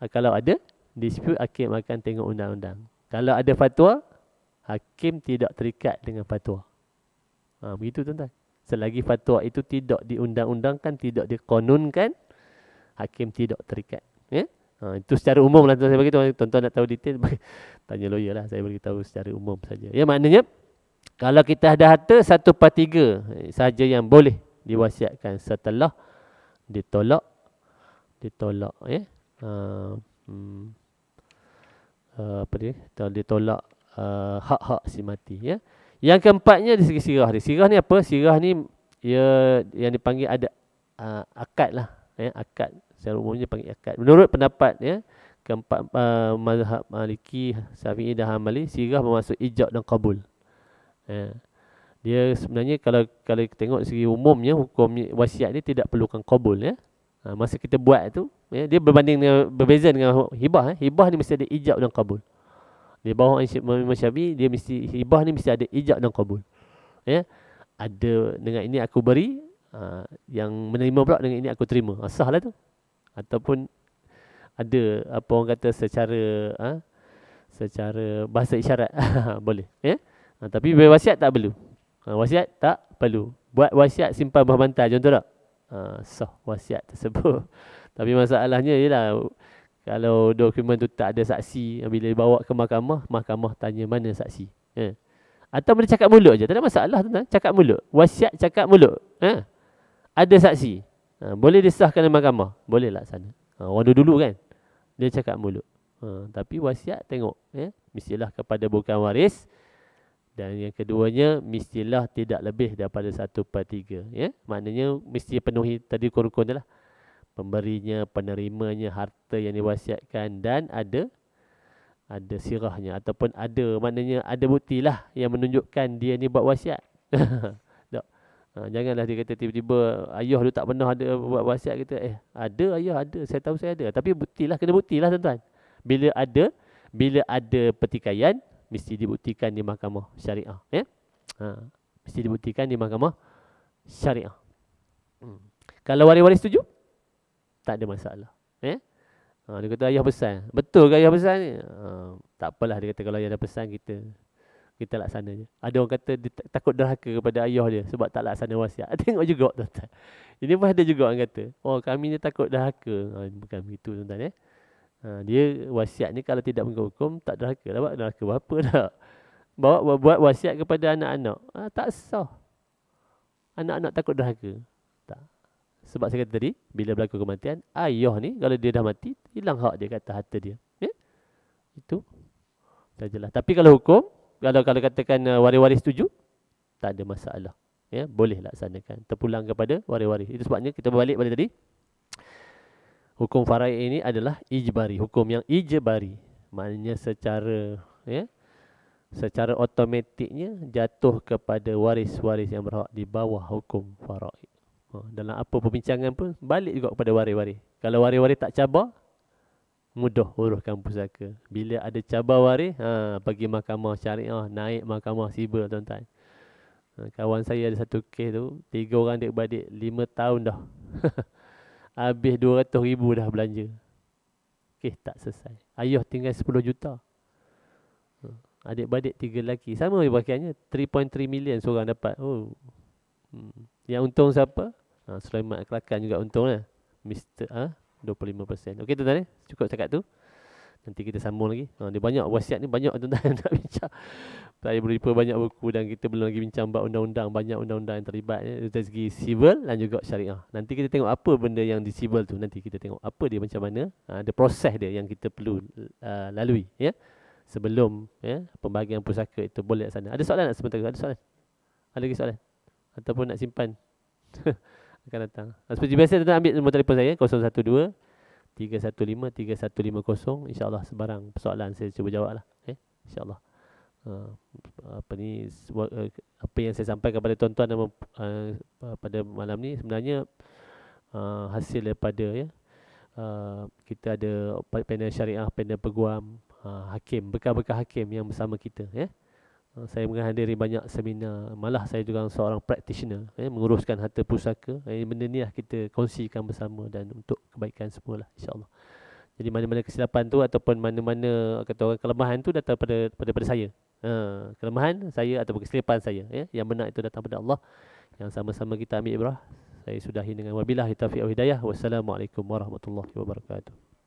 Ha, kalau ada dispute, hakim akan tengok undang-undang. Kalau ada fatwa, hakim tidak terikat dengan fatwa. Ha, begitu tuan-tuan. Selagi fatwa itu tidak diundang-undangkan, tidak dikonunkan, hakim tidak terikat. Ha, itu secara umum lah tuan saya bagi tuan-tuan nak tahu detail [LAUGHS] tanya lawyer lah saya bagi tahu secara umum saja. Ya maknanya kalau kita ada harta satu per tiga eh, saja yang boleh diwasiatkan setelah ditolak ditolak ya. Uh, hmm. uh, apa dia? Kalau ditolak uh, hak-hak si mati ya. Yang keempatnya di segi sirah. Di sirah ni apa? Sirah ni ya yang dipanggil ada uh, akad lah ya akad secara umumnya panggil akad menurut pendapat ya keempat uh, mazhab maliki syafi'i dan hanbali sirah bermaksud ijab dan kabul ya. dia sebenarnya kalau kalau kita tengok segi umumnya hukum wasiat ni tidak perlukan kabul ya uh, masa kita buat tu ya, dia berbanding dengan berbeza dengan hibah ya. hibah ni mesti ada ijab dan kabul di bawah Imam Syafi'i dia mesti hibah ni mesti ada ijab dan kabul ya ada dengan ini aku beri Uh, yang menerima pula dengan ini aku terima. Asahlah ha, tu ataupun ada apa orang kata secara ha? secara bahasa isyarat [LAUGHS] boleh ya ha, tapi wasiat tak perlu ha, wasiat tak perlu buat wasiat simpan bawah bantal contoh tak ha, sah wasiat tersebut [LAUGHS] tapi masalahnya ialah kalau dokumen tu tak ada saksi bila dibawa ke mahkamah mahkamah tanya mana saksi ya atau boleh cakap mulut je tak ada masalah tuan cakap mulut wasiat cakap mulut ha? ada saksi Ha, boleh disahkan oleh mahkamah. Boleh lah sana Ha, orang dulu-dulu kan. Dia cakap mulut. Ha, tapi wasiat tengok. Ya? Mestilah kepada bukan waris. Dan yang keduanya, mestilah tidak lebih daripada satu per tiga. Ya? Maknanya mesti penuhi tadi kurukun dia lah. Pemberinya, penerimanya, harta yang diwasiatkan dan ada ada sirahnya. Ataupun ada, maknanya ada buktilah yang menunjukkan dia ni buat wasiat. [LAUGHS] Ha, janganlah dia kata tiba-tiba ayah dia tak pernah ada buat wasiat kita. Eh, ada ayah ada. Saya tahu saya ada. Tapi buktilah kena buktilah tuan-tuan. Bila ada bila ada pertikaian mesti dibuktikan di mahkamah syariah, ya. Eh? Ha, mesti dibuktikan di mahkamah syariah. Hmm. Kalau waris-waris setuju? Tak ada masalah, ya. Eh? Ha, dia kata ayah pesan. Betul ke ayah pesan ni? Ha, tak apalah dia kata kalau ayah dah pesan kita kita laksananya. Ada orang kata dia takut derhaka kepada ayah dia sebab tak laksana wasiat. [LAUGHS] Tengok juga tuan-tuan. Ini pun ada juga orang kata. Oh kami ni takut derhaka. Oh, bukan begitu tuan-tuan eh. Ha, dia wasiat ni kalau tidak mengikut hukum tak derhaka. Dapat lah. derhaka apa [LAUGHS] dah. Bawa buat wasiat kepada anak-anak. Ha, tak sah. Anak-anak takut derhaka. Tak. Sebab saya kata tadi, bila berlaku kematian, ayah ni kalau dia dah mati, hilang hak dia kata harta dia. Ya? Itu. Tak jelas. Tapi kalau hukum, kalau kalau katakan uh, waris-waris setuju, tak ada masalah. Ya, boleh laksanakan. Terpulang kepada waris-waris. Itu sebabnya kita balik pada tadi. Hukum faraid ini adalah ijbari, hukum yang ijbari. Maknanya secara ya, secara automatiknya jatuh kepada waris-waris yang berhak di bawah hukum faraid. Ha, dalam apa perbincangan pun balik juga kepada waris-waris. Kalau waris-waris tak cabar, mudah uruskan pusaka. Bila ada cabar waris, ha, pergi mahkamah syariah, naik mahkamah sibel tuan-tuan. Ha, kawan saya ada satu kes tu, tiga orang dek badik, lima tahun dah. [LAUGHS] Habis dua ratus ribu dah belanja. Kes tak selesai. Ayah tinggal sepuluh juta. Ha, adik badik tiga lelaki. Sama je bagiannya, 3.3 million seorang dapat. Oh. Hmm. Yang untung siapa? Ha, Sulaiman Kelakan juga untung lah. Mister, ha? 25%. Okey tuan-tuan eh? Cukup setakat tu. Nanti kita sambung lagi. Ha, dia banyak wasiat ni banyak tuan-tuan yang [LAUGHS] nak bincang. Saya berlipa banyak buku dan kita belum lagi bincang bab undang-undang. Banyak undang-undang yang terlibat ni. Eh? Dari segi civil dan juga syariah. Nanti kita tengok apa benda yang di civil tu. Nanti kita tengok apa dia macam mana. Ha, the proses dia yang kita perlu uh, lalui. Ya. Yeah? Sebelum ya, yeah, pembahagian pusaka itu boleh sana. Ada soalan nak sementara? Ada soalan? Ada lagi soalan? Ataupun nak simpan? [LAUGHS] akan datang. Seperti biasa tuan ambil nombor telefon saya 012 315 3150 insya-Allah sebarang persoalan saya cuba jawablah. Eh insya-Allah. Uh, apa ni uh, apa yang saya sampaikan kepada tuan-tuan dan uh, pada malam ni sebenarnya uh, hasil daripada ya uh, kita ada panel syariah, panel peguam, uh, hakim, bekas-bekas hakim yang bersama kita ya. Yeah? Eh, saya menghadiri banyak seminar malah saya juga seorang practitioner ya, menguruskan harta pusaka ini eh, benda ni lah kita kongsikan bersama dan untuk kebaikan semua lah insyaallah jadi mana-mana kesilapan tu ataupun mana-mana kata orang kelemahan tu datang pada pada, pada saya ha, kelemahan saya ataupun kesilapan saya ya, yang benar itu datang pada Allah yang sama-sama kita ambil ibrah saya sudahi dengan wabillahi taufiq wal hidayah wassalamualaikum warahmatullahi wabarakatuh